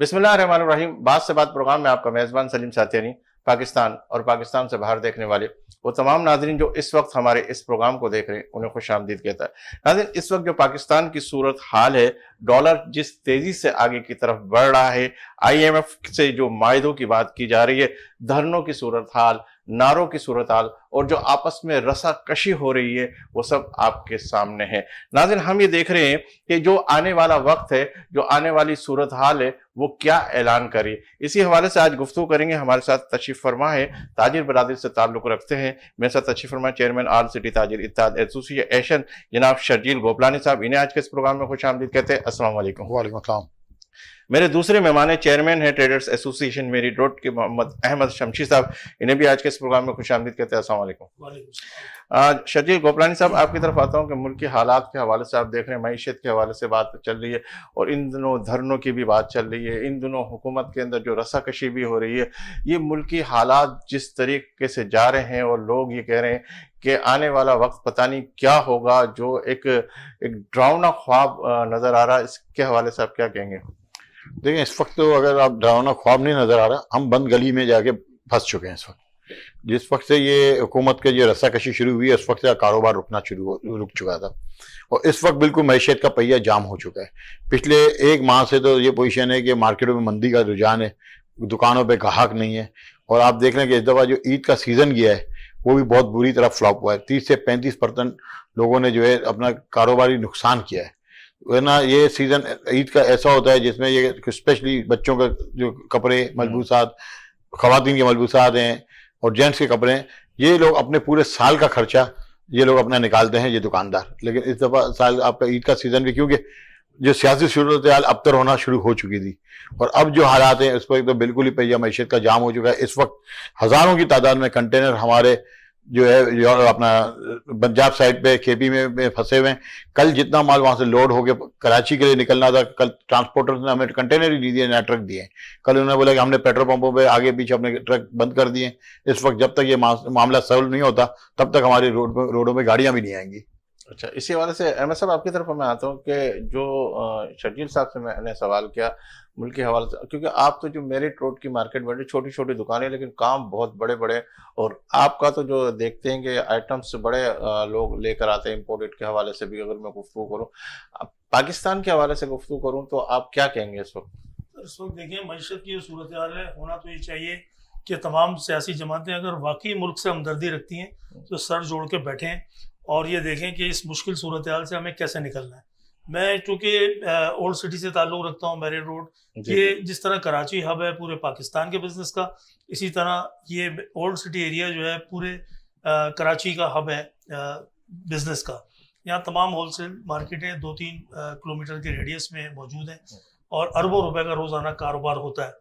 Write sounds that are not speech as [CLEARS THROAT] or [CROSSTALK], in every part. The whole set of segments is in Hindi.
बिस्मिल्लाम बात से बात प्रोग्राम में आपका मेज़बान सलीम सातियानी पाकिस्तान और पाकिस्तान से बाहर देखने वाले वो तमाम नाजरन जो इस वक्त हमारे इस प्रोग्राम को देख रहे हैं उन्हें खुश आमदीद कहता है नाजरन इस वक्त जो पाकिस्तान की सूरत हाल है डॉलर जिस तेज़ी से आगे की तरफ बढ़ रहा है आई एम एफ से जो मायदों की बात की जा रही है धरनों की सूरत हाल नारों की सूरताल और जो आपस में रसा कशी हो रही है वो सब आपके सामने है नाजिन हम ये देख रहे हैं कि जो आने वाला वक्त है जो आने वाली सूरत हाल है वो क्या ऐलान करे इसी हवाले से आज गुफ्तु करेंगे हमारे साथ तशीफ फरमा है ताजिर बरदरी से ताल्लुक रखते हैं मेरे साथ तशीफ फरमा चेयरमैन आल सिटी ताजिर इत्ताद एसोसिएशन जनाब शर्जील गोपलानी साहब इन्हें आज के इस प्रोग्राम में खुश आमदीद कहते हैं असल वाले मेरे दूसरे मेहमान चेयरमैन है ट्रेडर्स एसोसिएशन मेरी रोड के मोहम्मद अहमद शमशी साहब इन्हें भी आज के इस प्रोग्राम में खुश आमदीद कहते हैं असलम शजील गोपलानी साहब आपकी तरफ आता हूँ कि मुल्क हालात के हवाले से आप देख रहे हैं मीशत के हवाले से बात चल रही है और इन दोनों धरनों की भी बात चल रही है इन दोनों हुकूमत के अंदर जो रसाकशी भी हो रही है ये मुल्क की हालात जिस तरीके से जा रहे हैं और लोग ये कह रहे हैं कि आने वाला वक्त पता नहीं क्या होगा जो एक एक ड्रावना ख्वाब नज़र आ रहा है इसके हवाले से आप क्या कहेंगे देखें इस वक्त तो अगर आप डरावना ख्वाब नहीं नज़र आ रहा हम बंद गली में जाके फंस चुके हैं इस वक्त जिस वक्त से ये हुकूमत के ये रस्साकशी शुरू हुई है उस वक्त से कारोबार रुकना शुरू रुक चुका था और इस वक्त बिल्कुल मैशियत का पहिया जाम हो चुका है पिछले एक माह से तो ये पोजीशन है कि मार्केटों में मंदी का रुझान है दुकानों पे ग्राहक नहीं है और आप देख रहे हैं कि इस दफ़ा जो ईद का सीज़न गया है वो भी बहुत बुरी तरह फ्लॉप हुआ है तीस से पैंतीस परसेंट लोगों ने जो है अपना कारोबारी नुकसान किया है वरना ये सीज़न ईद का ऐसा होता है जिसमें ये स्पेशली बच्चों का जो कपड़े मलबूसात हम्म। खातन के मलबूसात हैं और जेंट्स के कपड़े हैं ये लोग अपने पूरे साल का खर्चा ये लोग अपना निकालते हैं ये दुकानदार लेकिन इस दफ़ा साल आपका ईद का सीज़न भी क्योंकि जो सियासी सूरत हाल अबतर तो होना शुरू हो चुकी थी और अब जो हालात हैं उस पर तो बिल्कुल ही पहिया मैशत का जाम हो चुका है इस वक्त हज़ारों की तादाद में कंटेनर हमारे जो है अपना पंजाब साइड पे खेपी में, में फंसे हुए हैं कल जितना माल वहां से लोड हो गया कराची के लिए निकलना था कल ट्रांसपोर्टर ने हमें कंटेनर ही नहीं दिए ना ट्रक दिए कल उन्होंने बोला कि हमने पेट्रोल पंपों पे आगे पीछे अपने ट्रक बंद कर दिए इस वक्त जब तक ये मामला सॉल्व नहीं होता तब तक हमारे रोड पर रोडों में गाड़ियां भी नहीं आएंगी अच्छा इसी हवाले से एम एस साहब आपकी तरफ मैं आता हूँ कि जो शकील साहब से मैंने सवाल किया मुल्क के हवाले से क्योंकि आप तो जो मेरिट रोड की मार्केट बन रही छोटी छोटी दुकानें लेकिन काम बहुत बड़े बड़े और आपका तो जो देखते हैं कि आइटम्स बड़े लोग लेकर आते हैं इम्पोर्टेड के हवाले से भी अगर मैं गुफ्तु करूँ पाकिस्तान के हवाले से गुफ्तु करूँ तो आप क्या कहेंगे इस वक्त इस वक्त देखिए मीशत की सूरत हाल है होना तो ये चाहिए कि तमाम सियासी जमातें अगर वाकई मुल्क से हमदर्दी रखती हैं तो सर जोड़ के बैठें और ये देखें कि इस मुश्किल सूरत हाल से हमें कैसे निकलना है मैं चूंकि ओल्ड सिटी से ताल्लुक रखता हूँ मेरिट रोड ये जिस तरह कराची हब है पूरे पाकिस्तान के बिजनेस का इसी तरह ये ओल्ड सिटी एरिया जो है पूरे आ, कराची का हब है आ, बिजनेस का यहाँ तमाम होलसेल मार्केटें दो तीन किलोमीटर के रेडियस में मौजूद हैं और अरबों रुपए का रोज़ाना कारोबार होता है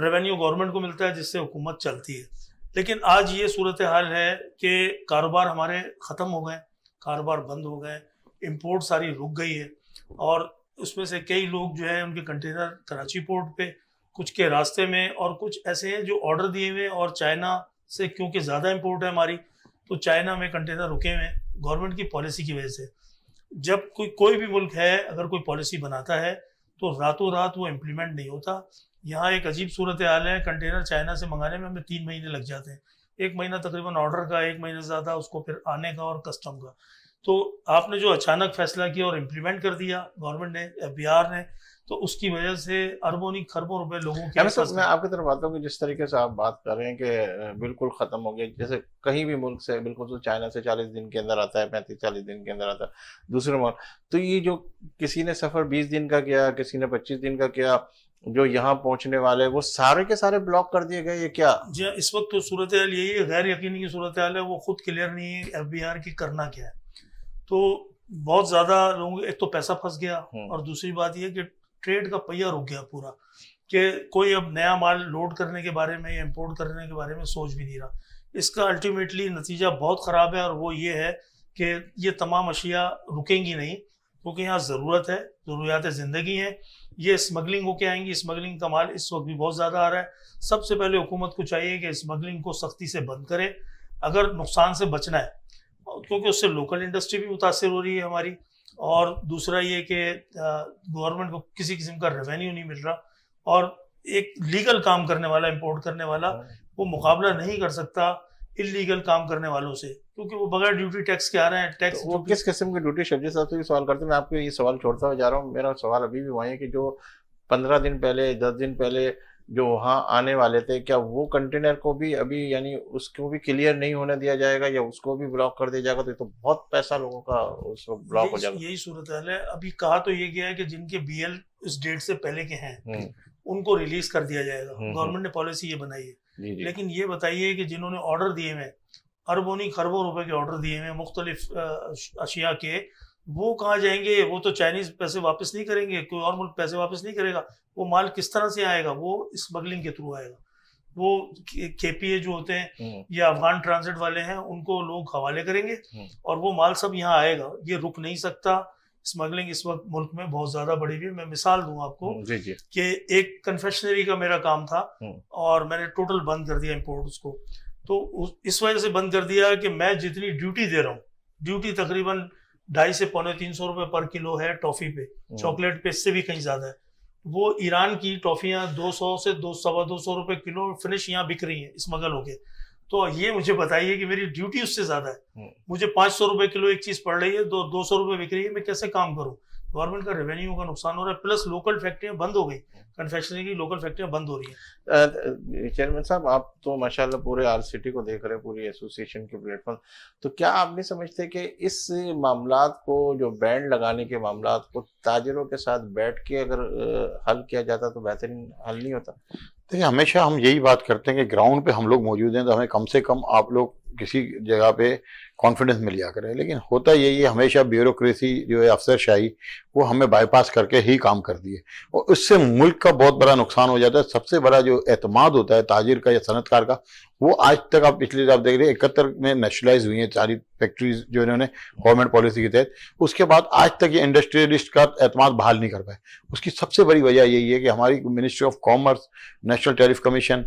रेवेन्यू गवर्नमेंट को मिलता है जिससे हुकूमत चलती है लेकिन आज ये सूरत हाल है कि कारोबार हमारे ख़त्म हो गए कारोबार बंद हो गए इम्पोर्ट सारी रुक गई है और उसमें से कई लोग जो है उनके कंटेनर कराची पोर्ट पे कुछ के रास्ते में और कुछ ऐसे हैं जो ऑर्डर दिए हुए और चाइना से क्योंकि ज़्यादा इम्पोर्ट है हमारी तो चाइना में कंटेनर रुके हुए हैं गवर्नमेंट की पॉलिसी की वजह से जब कोई कोई भी मुल्क है अगर कोई पॉलिसी बनाता है तो रातों रात वो इम्प्लीमेंट नहीं होता यहाँ एक अजीब सूरत हाल है कंटेनर चाइना से मंगाने में हमें तीन महीने लग जाते हैं एक महीना तकरीबन ऑर्डर का एक महीने ज़्यादा उसको फिर आने का और कस्टम का तो आपने जो अचानक फैसला किया और इम्प्लीमेंट कर दिया गवर्नमेंट ने एफ ने तो उसकी वजह से अरबों नहीं खरबों रुपए लोगों के मैं, मैं आपकी तरफ आता हूँ कि जिस तरीके से आप बात कर रहे हैं कि बिल्कुल ख़त्म हो गया जैसे कहीं भी मुल्क से बिल्कुल तो चाइना से चालीस दिन के अंदर आता है पैंतीस चालीस दिन के अंदर आता है दूसरे मुल्क तो ये जो किसी ने सफ़र बीस दिन का किया किसी ने पच्चीस दिन का किया जो यहाँ पहुंचने वाले वो सारे के सारे ब्लॉक कर दिए गए ये क्या जी हाँ, इस वक्त तो सूरत हाल यही है गैर यकीन की सूरत हाल है वो खुद क्लियर नहीं है एफ की करना क्या है तो बहुत ज्यादा लोग एक तो पैसा फंस गया हम्म। और दूसरी बात यह कि ट्रेड का पहिया रुक गया पूरा कि कोई अब नया माल लोड करने के बारे में या इम्पोर्ट करने के बारे में सोच भी नहीं रहा इसका अल्टीमेटली नतीजा बहुत ख़राब है और वो ये है कि ये तमाम अशिया रुकेंगी नहीं क्योंकि यहाँ ज़रूरत है ज़रूरियात ज़िंदगी है ये स्मगलिंग होके आएंगी स्मगलिंग का माल इस वक्त भी बहुत ज़्यादा आ रहा है सबसे पहले हुकूमत को चाहिए कि स्मगलिंग को सख्ती से बंद करे अगर नुकसान से बचना है क्योंकि उससे लोकल इंडस्ट्री भी मुतासर हो रही है हमारी और दूसरा ये कि गवर्नमेंट को किसी किस्म का रेवेन्यू नहीं मिल रहा और एक लीगल काम करने वाला इम्पोर्ट करने वाला वो मुकाबला नहीं कर सकता इलीगल काम करने वालों से क्योंकि वो बगैर ड्यूटी टैक्स के आ रहे हैं टैक्स तो वो किस किस्म की ड्यूटी शर्जी साहब से भी सवाल करते हैं मैं आपको ये सवाल छोड़ता हुआ जा रहा हूँ मेरा सवाल अभी भी वही है कि जो पंद्रह दिन पहले दस दिन पहले जो वहाँ आने वाले थे क्या वो कंटेनर को भी अभी यानी उसको भी क्लियर नहीं होने दिया जाएगा या उसको भी ब्लॉक कर दिया जाएगा तो, तो बहुत पैसा लोगों का उस ब्लॉक हो जाएगा यही सूरत हाल है अभी कहा तो ये गया है कि जिनके बीएल इस डेट से पहले के हैं हम्म। उनको रिलीज कर दिया जाएगा गवर्नमेंट हम्म, हम्म। ने पॉलिसी ये बनाई है लेकिन ये बताइए कि जिन्होंने ऑर्डर दिए हुए अरबों नहीं खरबों रुपए के ऑर्डर दिए हुए मुख्तलिफ अशिया के वो कहाँ जाएंगे वो तो चाइनीज पैसे वापस नहीं करेंगे कोई और मुल्क पैसे वापस नहीं करेगा वो माल किस तरह से आएगा वो स्मगलिंग के थ्रू आएगा वो के पी जो होते हैं हम्म। या अफगान ट्रांसिट वाले हैं उनको लोग हवाले करेंगे हम्म। और वो माल सब यहाँ आएगा ये रुक नहीं सकता स्मगलिंग इस वक्त मुल्क में बहुत ज्यादा बढ़ी हुई मैं मिसाल दूं आपको हम्म, कि एक कन्फेक्शनरी का मेरा काम था और मैंने टोटल बंद कर दिया इम्पोर्ट उसको तो इस वजह से बंद कर दिया कि मैं जितनी ड्यूटी दे रहा हूँ ड्यूटी तकरीबन ढाई से पौने तीन सौ रुपए पर किलो है टॉफी पे हम्म। चॉकलेट पे इससे भी कहीं ज्यादा है वो ईरान की टॉफियां सौ से दो सवा दो सौ रुपए किलो फिनिश यहाँ बिक रही है स्मगल होके तो ये मुझे बताइए कि मेरी ड्यूटी उससे ज्यादा है हम्म। मुझे पांच सौ रुपए किलो एक चीज पड़ रही है दो दो सौ रुपए बिक रही है मैं कैसे काम करूँ गवर्नमेंट का रेवेन्यू का नुकसान हो रहा है प्लस लोकल फैक्ट्रियां बंद हो गई कन्फेक्शनरी की लोकल फैक्ट्रियां बंद हो रही है चेयरमैन साहब आप तो माशाल्लाह पूरे आर सिटी को देख रहे हैं पूरी एसोसिएशन के प्लेटफॉर्म तो क्या आप नहीं समझते कि इस मामला को जो बैंड लगाने के मामला को ताजरों के साथ बैठ के अगर हल किया जाता तो बेहतरीन हल नहीं होता देखिए हमेशा हम यही बात करते हैं कि ग्राउंड पे हम लोग मौजूद हैं तो हमें कम से कम आप लोग किसी जगह पे कॉन्फिडेंस मिल जा करें लेकिन होता यही है हमेशा ब्यूरोक्रेसी जो है अफसरशाही वो हमें बाईपास करके ही काम करती है और उससे मुल्क का बहुत बड़ा नुकसान हो जाता है सबसे बड़ा जो एतमाद होता है ताजिर का या सनतकार का वो आज तक आप पिछले आप देख रहे हैं इकहत्तर में नेशनलाइज हुई हैं सारी फैक्ट्रीज जो इन्होंने गवर्नमेंट पॉलिसी के तहत उसके बाद आज तक ये इंडस्ट्रियलिस्ट का एतम बहाल नहीं कर पाए उसकी सबसे बड़ी वजह यही है कि हमारी ministry of commerce national tariff commission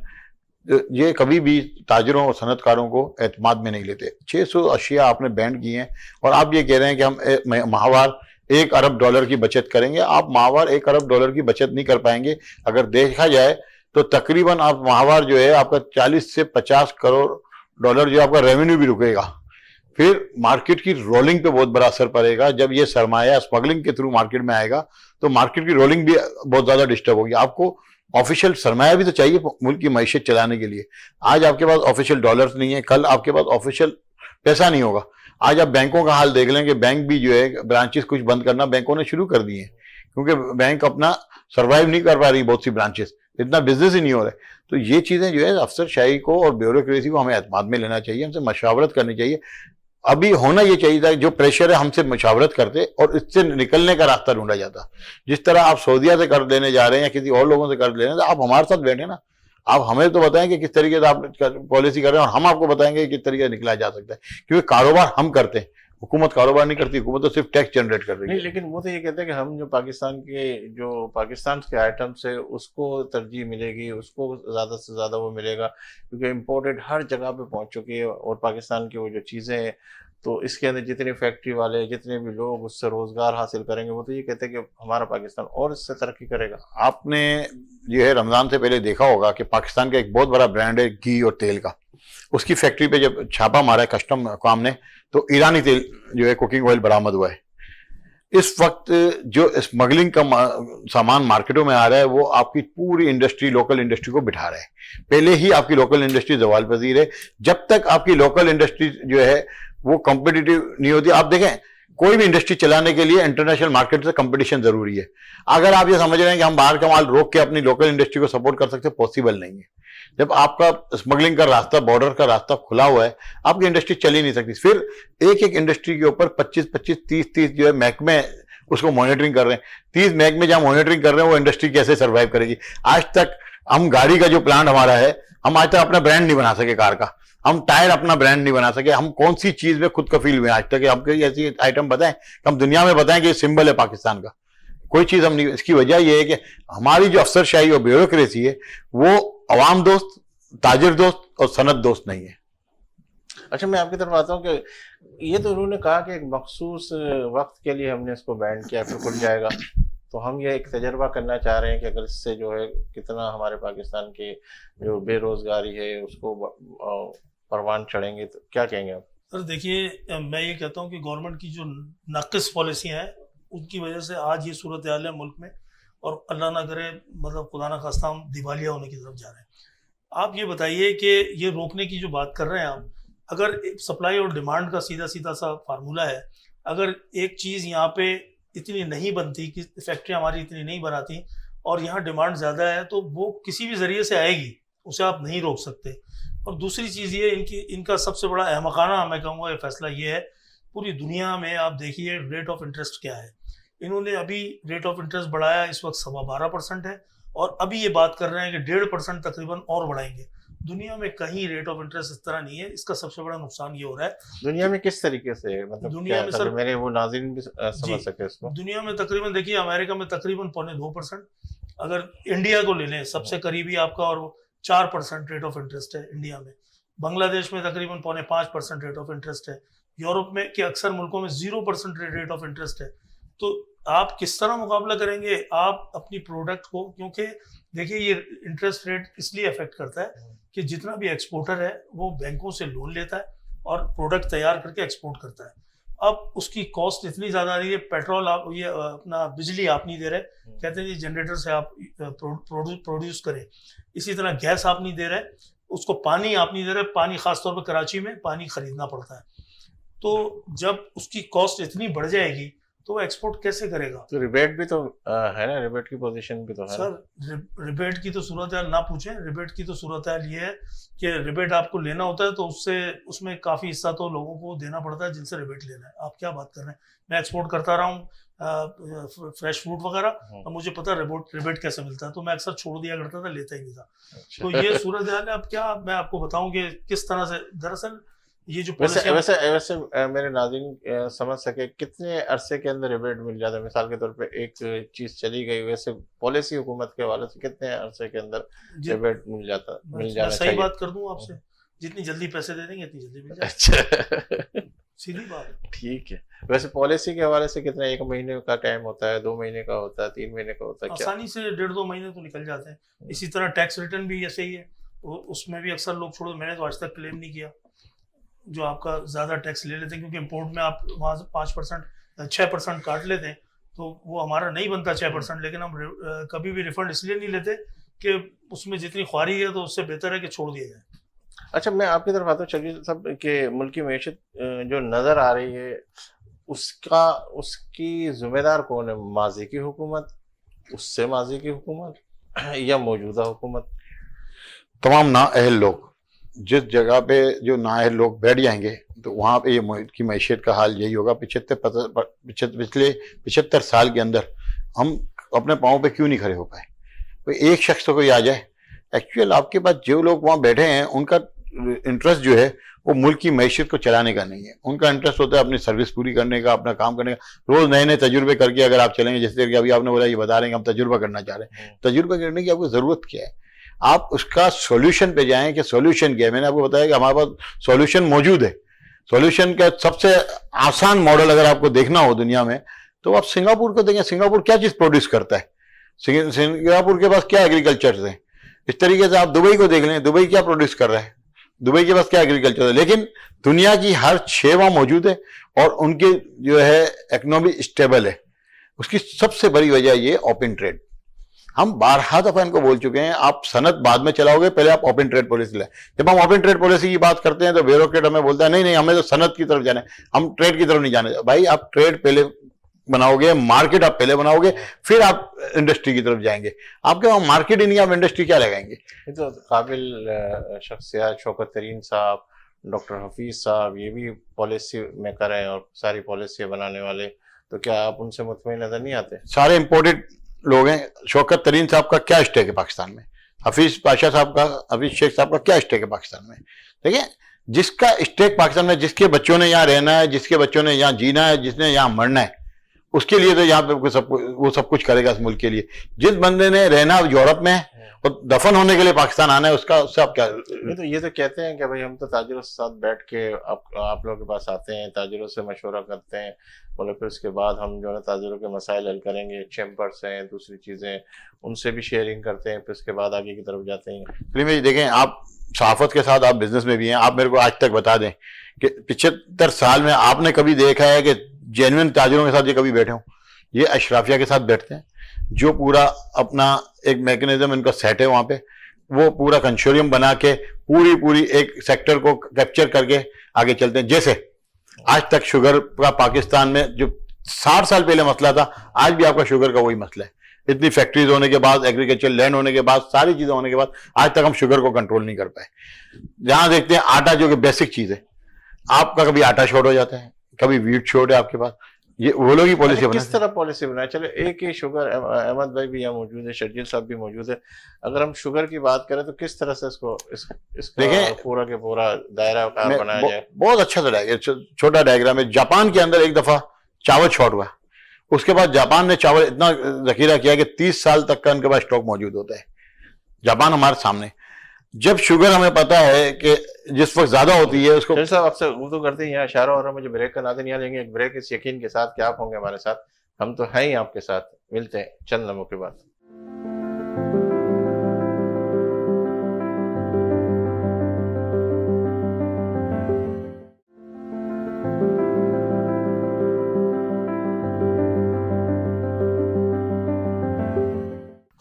ये कभी भी ताजरों और सनतकारों को एतमाद में नहीं लेते 600 सौ अशिया आपने बैंड की हैं और आप ये कह रहे हैं कि हम माहवार एक अरब डॉलर की बचत करेंगे आप माहवार एक अरब डॉलर की बचत नहीं कर पाएंगे अगर देखा जाए तो तकरीबन आप माहवार जो है आपका 40 से 50 करोड़ डॉलर जो आपका रेवेन्यू भी रुकेगा फिर मार्केट की रोलिंग पे बहुत बड़ा असर पड़ेगा जब ये सरमाया स्मगलिंग के थ्रू मार्केट में आएगा तो मार्केट की रोलिंग भी बहुत ज़्यादा डिस्टर्ब होगी आपको ऑफिशियल सरमाया भी तो चाहिए मुल्क की मैशियत चलाने के लिए आज आपके पास ऑफिशियल डॉलर नहीं है कल आपके पास ऑफिशियल पैसा नहीं होगा आज आप बैंकों का हाल देख लें कि बैंक भी जो है ब्रांचेस कुछ बंद करना बैंकों ने शुरू कर दिए हैं क्योंकि बैंक अपना सर्वाइव नहीं कर पा रही बहुत सी ब्रांचेस इतना बिजनेस ही नहीं हो रहा है तो ये चीज़ें जो है अफसरशाही को और ब्यूरोक्रेसी को हमें अतमाद में लेना चाहिए हमसे मशावरत करनी चाहिए अभी होना ये चाहिए था जो प्रेशर है हमसे मुशावरत करते और इससे निकलने का रास्ता ढूंढा जाता जिस तरह आप सऊदिया से कर लेने जा रहे हैं या किसी और लोगों से कर लेने तो आप हमारे साथ बैठे ना आप हमें तो बताएं कि किस तरीके से आप पॉलिसी कर रहे हैं और हम आपको बताएंगे कि किस तरीके से निकला जा सकता है क्योंकि कारोबार हम करते हैं हुकूमत कारोबार नहीं करती हुकूमत तो सिर्फ टैक्स जनरेट कर रही है लेकिन वो तो ये कहते हैं कि हम जो पाकिस्तान के जो पाकिस्तान के आइटम्स है उसको तरजीह मिलेगी उसको ज़्यादा से ज़्यादा वो मिलेगा क्योंकि इम्पोर्टेड हर जगह पर पहुंच चुकी है और पाकिस्तान की वो जो चीज़ें हैं तो इसके अंदर जितने फैक्ट्री वाले जितने भी लोग उससे रोज़गार हासिल करेंगे वो तो ये कहते हैं कि हमारा पाकिस्तान और इससे तरक्की करेगा आपने जो है रमज़ान से पहले देखा होगा कि पाकिस्तान का एक बहुत बड़ा ब्रांड है घी और तेल का उसकी फैक्ट्री पे जब छापा मारा है कस्टम काम ने तो ईरानी तेल जो है कुकिंग ऑयल बरामद हुआ है इस वक्त जो स्मगलिंग का सामान मार्केटों में आ रहा है वो आपकी पूरी इंडस्ट्री लोकल इंडस्ट्री को बिठा रहा है पहले ही आपकी लोकल इंडस्ट्री जवाल पजीर है जब तक आपकी लोकल इंडस्ट्री जो है वो कॉम्पिटिटिव नहीं होती आप देखें कोई भी इंडस्ट्री चलाने के लिए इंटरनेशनल मार्केट से कंपटीशन जरूरी है अगर आप ये समझ रहे हैं कि हम बाहर का माल रोक के अपनी लोकल इंडस्ट्री को सपोर्ट कर सकते पॉसिबल नहीं है जब आपका स्मगलिंग का रास्ता बॉर्डर का रास्ता खुला हुआ है आपकी इंडस्ट्री चल ही नहीं सकती फिर एक एक इंडस्ट्री के ऊपर 25 25 30 30 जो है महकमे उसको मॉनिटरिंग कर रहे हैं तीस महकमे जहां मॉनिटरिंग कर रहे हैं वो इंडस्ट्री कैसे सर्वाइव करेगी आज तक हम गाड़ी का जो प्लांट हमारा है हम आज तक अपना ब्रांड नहीं बना सके कार का हम टायर अपना ब्रांड नहीं बना सके हम कौन सी चीज में खुद का फील हुए आज तक आपके ऐसी आइटम बताएं हम दुनिया में बताएं कि सिंबल है पाकिस्तान का कोई चीज़ हम नहीं इसकी वजह यह है कि हमारी जो अफसरशाही और ब्यूरोक्रेसी है वो अवाम दोस्त ताजर दोस्त और सनत दोस्त नहीं है अच्छा मैं आपकी तरफ आता हूँ कि ये तो उन्होंने कहा कि एक मखसूस वक्त के लिए हमने इसको बैन किया फिर खुल जाएगा तो हम ये एक तजर्बा करना चाह रहे हैं कि अगर इससे जो है कितना हमारे पाकिस्तान के जो बेरोज़गारी है उसको परवान चढ़ेंगे तो क्या कहेंगे आप सर देखिए मैं ये कहता हूँ कि गवर्नमेंट की जो नक्स पॉलिसियाँ हैं उनकी वजह से आज ये सूरत हाल है मुल्क में और अल्लाह ना करे मतलब खुदा ना खास्ता हम दिवालिया होने की तरफ जा रहे हैं आप ये बताइए कि ये रोकने की जो बात कर रहे हैं आप अगर सप्लाई और डिमांड का सीधा सीधा सा फार्मूला है अगर एक चीज़ यहाँ पे इतनी नहीं बनती कि फैक्ट्री हमारी इतनी नहीं बनाती और यहाँ डिमांड ज़्यादा है तो वो किसी भी ज़रिए से आएगी उसे आप नहीं रोक सकते और दूसरी चीज़ ये इनकी इनका सबसे बड़ा अहमकाना मैं कहूँगा ये फैसला ये है पूरी दुनिया में आप देखिए रेट ऑफ इंटरेस्ट क्या है इन्होंने अभी रेट ऑफ इंटरेस्ट बढ़ाया इस वक्त सवा बारह परसेंट है और अभी ये बात कर रहे हैं कि डेढ़ परसेंट तकरीबन और बढ़ाएंगे दुनिया में कहीं रेट ऑफ इंटरेस्ट इस तरह नहीं है इसका सबसे बड़ा नुकसान ये हो रहा है दुनिया में किस तरीके से मतलब दुनिया में सर मेरे वो नाजिन भी समझ सके इसको दुनिया में तकरीबन देखिए अमेरिका में तकरीबन पौने दो परसेंट अगर इंडिया को ले लें सबसे हाँ। करीबी आपका और चार परसेंट रेट ऑफ इंटरेस्ट है इंडिया में बांग्लादेश में तकरीबन पौने पांच परसेंट रेट ऑफ इंटरेस्ट है यूरोप में के अक्सर मुल्कों में zero percent rate of interest है तो आप किस तरह मुकाबला करेंगे आप अपनी प्रोडक्ट को क्योंकि देखिए ये इंटरेस्ट रेट इसलिए अफेक्ट करता है कि जितना भी एक्सपोर्टर है वो बैंकों से लोन लेता है और प्रोडक्ट तैयार करके एक्सपोर्ट करता है अब उसकी कॉस्ट इतनी ज़्यादा आ रही है पेट्रोल आप ये अपना बिजली आप नहीं दे रहे कहते हैं जी जनरेटर से आप प्रोड्यूस प्रोड्यूस करें इसी तरह गैस आप नहीं दे रहे उसको पानी आप नहीं दे रहे पानी खासतौर पर कराची में पानी खरीदना पड़ता है तो जब उसकी कॉस्ट इतनी बढ़ जाएगी तो एक्सपोर्ट कैसे करेगा तो रिबेट भी तो आ, है ना रिबेट की पोजीशन भी तो है सर रिबेट की तो सूरत हाल ना पूछे रिबेट की तो सूरत हाल ये है कि रिबेट आपको लेना होता है तो उससे उसमें काफ़ी हिस्सा तो लोगों को देना पड़ता है जिनसे रिबेट लेना है आप क्या बात कर रहे हैं मैं एक्सपोर्ट करता रहा हूँ फ्रेश फ्रूट वगैरह तो मुझे पता रिबोट रिबेट कैसे मिलता है तो मैं अक्सर छोड़ दिया करता था लेता ही नहीं था अच्छा। तो ये सूरत हाल है अब क्या मैं आपको बताऊँ कि किस तरह से दरअसल ये जो वैसे वैसे वैसे मेरे नाजिन समझ सके कितने अरसे के अंदर रिबेट मिल जाता है मिसाल के तौर पे एक चीज चली गई वैसे पॉलिसी हुकूमत के हवाले से कितने अरसे के अंदर रिबेट मिल जाता मिल जाता सही बात कर दूं आपसे हाँ। जितनी जल्दी पैसे दे देंगे इतनी जल्दी मिल अच्छा सीधी बात ठीक है वैसे पॉलिसी के हवाले से कितना एक महीने का टाइम होता है दो महीने का होता है तीन महीने का होता है आसानी से डेढ़ दो महीने तो निकल जाते हैं इसी तरह टैक्स रिटर्न भी ऐसे ही है उसमें भी अक्सर लोग छोड़ो मैंने तो आज तक क्लेम नहीं किया जो आपका ज़्यादा टैक्स ले लेते हैं क्योंकि इम्पोर्ट में आप वहाँ से पाँच परसेंट छः परसेंट काट लेते हैं तो वो हमारा नहीं बनता छः परसेंट हम्म। लेकिन हम कभी भी रिफंड इसलिए नहीं लेते कि उसमें जितनी ख्वारी है तो उससे बेहतर है कि छोड़ दिया जाए अच्छा मैं आपकी तरफ आता हूँ चलिए साहब के मुल्क की मीशत जो नज़र आ रही है उसका उसकी जिम्मेदार कौन है माजी की हुकूमत उससे माजी की हुकूमत या मौजूदा हुकूमत तमाम ना अहल लोग जिस जगह पे जो नाहिर लोग बैठ जाएंगे तो वहाँ पे ये की मैशियत का हाल यही होगा पिछहत्तर पिछले पिछहत्तर साल के अंदर हम अपने पाँव पे क्यों नहीं खड़े हो पाए कोई तो एक शख्स तो कोई आ जाए एक्चुअल आपके पास जो लोग वहाँ बैठे हैं उनका इंटरेस्ट जो है वो मुल्क की मैशियत को चलाने का नहीं है उनका इंटरेस्ट होता है अपनी सर्विस पूरी करने का अपना काम करने का रोज़ नए नए तजुर्बे करके अगर आप चलेंगे जैसे कि अभी आपने बोला ये बता रहे हैं कि हम तजुर्बा करना चाह रहे हैं हम्म। तजुर्बा करने की आपको ज़रूरत क्या है आप उसका सॉल्यूशन पे जाएं कि सॉल्यूशन क्या है मैंने आपको बताया कि हमारे पास सॉल्यूशन मौजूद है सॉल्यूशन का सबसे आसान मॉडल अगर आपको देखना हो दुनिया में तो आप सिंगापुर को देखें सिंगापुर क्या चीज़ प्रोड्यूस करता है सिंगापुर के पास क्या एग्रीकल्चर है इस तरीके से आप दुबई को देख लें दुबई क्या प्रोड्यूस कर रहा है दुबई के पास क्या एग्रीकल्चर है लेकिन दुनिया की हर छे वहाँ मौजूद है और उनके जो है इकनॉमी स्टेबल है उसकी सबसे बड़ी वजह ये ओपन ट्रेड हम बारह दफा इनको बोल चुके हैं आप सनत बाद में चलाओगे पहले आप ओपन ट्रेड पॉलिसी लाए जब हम ओपन ट्रेड पॉलिसी की बात करते हैं तो ब्यूरोक्रेट हमें बोलता है नहीं नहीं हमें तो सनत की तरफ जाने हम ट्रेड की तरफ नहीं जाने भाई आप ट्रेड पहले बनाओगे मार्केट आप पहले बनाओगे फिर आप इंडस्ट्री की तरफ जाएंगे आपके वहाँ मार्केट ही नहीं आप इंडस्ट्री क्या लगाएंगे तो काबिल शख्सियत शौकत तरीन साहब डॉक्टर हफीज साहब ये भी पॉलिसी मेकर करें और सारी पॉलिसी बनाने वाले तो क्या आप उनसे मुतमिन नजर नहीं आते सारे इम्पोर्टेड लोग हैं शौकत तरीन साहब का क्या स्टेक है पाकिस्तान में हफीज़ बादशाह साहब का हफीज़ शेख साहब का क्या स्टेक है पाकिस्तान में ठीक है जिसका स्टेक पाकिस्तान में जिसके बच्चों ने यहाँ रहना है जिसके बच्चों ने यहाँ जीना है जिसने यहाँ मरना है उसके लिए तो यहाँ पे सब वो सब कुछ करेगा इस मुल्क के लिए जिस बंदे ने रहना यूरोप में हाँ। और दफन होने के लिए पाकिस्तान आना है उसका उससे आप क्या ये तो ये तो कहते हैं कि भाई हम तो ताजरों के साथ बैठ के आप आप लोगों के पास आते हैं ताजरों से मशवरा करते हैं बोले फिर उसके बाद हम जो है ताजरों के मसाइल हल करेंगे चैम्बर्स हैं दूसरी चीज़ें उनसे भी शेयरिंग करते हैं फिर उसके बाद आगे की तरफ जाते हैं फिल्म देखें आप सहाफत के साथ आप बिजनेस में भी हैं आप मेरे को आज तक बता दें कि पिछहत्तर साल में आपने कभी देखा है कि जेनुअन ताजरों के साथ ये कभी बैठे हों ये अशराफिया के साथ बैठते हैं जो पूरा अपना एक मैकेनिज्म इनका सेट है वहाँ पे वो पूरा कंश्योरियम बना के पूरी पूरी एक सेक्टर को कैप्चर करके आगे चलते हैं जैसे आज तक शुगर का पाकिस्तान में जो साठ साल पहले मसला था आज भी आपका शुगर का वही मसला है इतनी फैक्ट्रीज होने के बाद एग्रीकल्चर लैंड होने के बाद सारी चीज़ें होने के बाद आज तक हम शुगर को कंट्रोल नहीं कर पाए जहां देखते हैं आटा जो कि बेसिक चीज़ है आपका कभी आटा शॉर्ट हो जाता है कभी वीट छोड़े आपके पास ये वो लोग ही पॉलिसी किस तरह पॉलिसी बनाए चलो एक ही शुगर अहमद भाई भी यहाँ मौजूद है शर्जील साहब भी मौजूद है अगर हम शुगर की बात करें तो किस तरह से इसको इस, इसको पूरा के पूरा दायरा बनाया जाए बहुत अच्छा सा तो छोटा डायग्राम है जापान के अंदर एक दफा चावल छोट हुआ उसके बाद जापान ने चावल इतना जखीरा किया कि तीस साल तक का उनके पास स्टॉक मौजूद होता है जापान हमारे सामने जब शुगर हमें पता है कि जिस वक्त ज्यादा होती है उसको साहब आपसे उर्दू तो करते हैं यहाँ इशारा और मुझे ब्रेक का नाते नहीं लेंगे एक ब्रेक इस यकीन के साथ कि आप होंगे हमारे साथ हम तो हैं ही आपके साथ मिलते हैं चंद लम्हों के बाद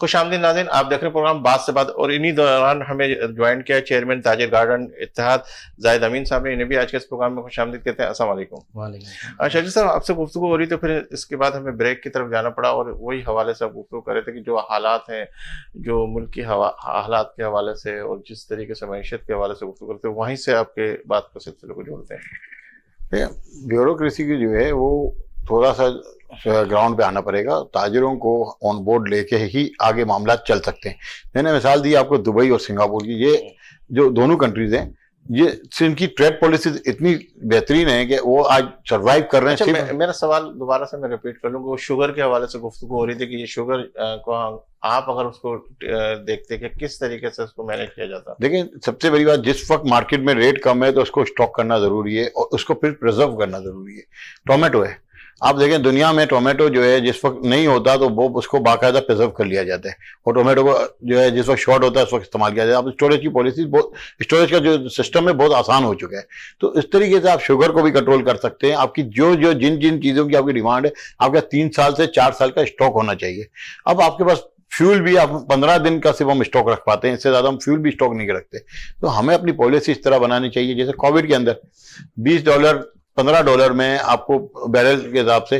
खुश आमदी नाजिन आप देख रहे हैं प्रोग्राम बात से बात और इन्हीं दौरान हमें ज्वाइन किया चेयरमैन ताजिर गार्डन इतिहाद जायद अमीन साहब ने इन्हें भी आज के इस प्रोग्राम में खुश आमदी कहते हैं असलम शाजी साहब आपसे गुफ्तु हो रही तो फिर इसके बाद हमें ब्रेक की तरफ जाना पड़ा और वही हवाले से आप गुफ्तु कर रहे थे कि जो हालात हैं जो मुल्क की हालात के हवाले से और जिस तरीके से मीशत के हवाले से गुफ्तु करते वहीं से आपके बात के सिलसिले को जोड़ते हैं ब्यूरोसी की जो है वो थोड़ा सा ग्राउंड पे आना पड़ेगा ताजरों को ऑन बोर्ड लेके ही आगे मामला चल सकते हैं मैंने मिसाल दी आपको दुबई और सिंगापुर की ये जो दोनों कंट्रीज हैं ये इनकी ट्रेड पॉलिसी इतनी बेहतरीन है कि वो आज सरवाइव कर रहे हैं अच्छा, मे, मेरा सवाल दोबारा से मैं रिपीट कर लूँ शुगर के हवाले से गुफ्तु हो रही थी कि ये शुगर को आप अगर उसको देखते कि किस तरीके से उसको मैनेज किया जाता है देखिए सबसे बड़ी बात जिस वक्त मार्केट में रेट कम है तो उसको स्टॉक करना ज़रूरी है और उसको फिर प्रिजर्व करना ज़रूरी है टोमेटो है आप देखें दुनिया में टोमेटो जो है जिस वक्त नहीं होता तो वो उसको बाकायदा प्रिजर्व कर लिया जाता है और टोमेटो को जो है जिस वक्त शॉर्ट होता है उस वक्त इस्तेमाल किया जाता है अब स्टोरेज की पॉलिसी बहुत स्टोरेज का जो सिस्टम है बहुत आसान हो चुका है तो इस तरीके से आप शुगर को भी कंट्रोल कर सकते हैं आपकी जो जो जिन जिन चीज़ों की आपकी डिमांड है आपका तीन साल से चार साल का स्टॉक होना चाहिए अब आपके पास फ्यूल भी आप पंद्रह दिन का सिर्फ हम स्टॉक रख पाते हैं इससे ज़्यादा हम फ्यूल भी स्टॉक नहीं रखते तो हमें अपनी पॉलिसी इस तरह बनानी चाहिए जैसे कोविड के अंदर बीस डॉलर पंद्रह डॉलर में आपको बैरल के हिसाब से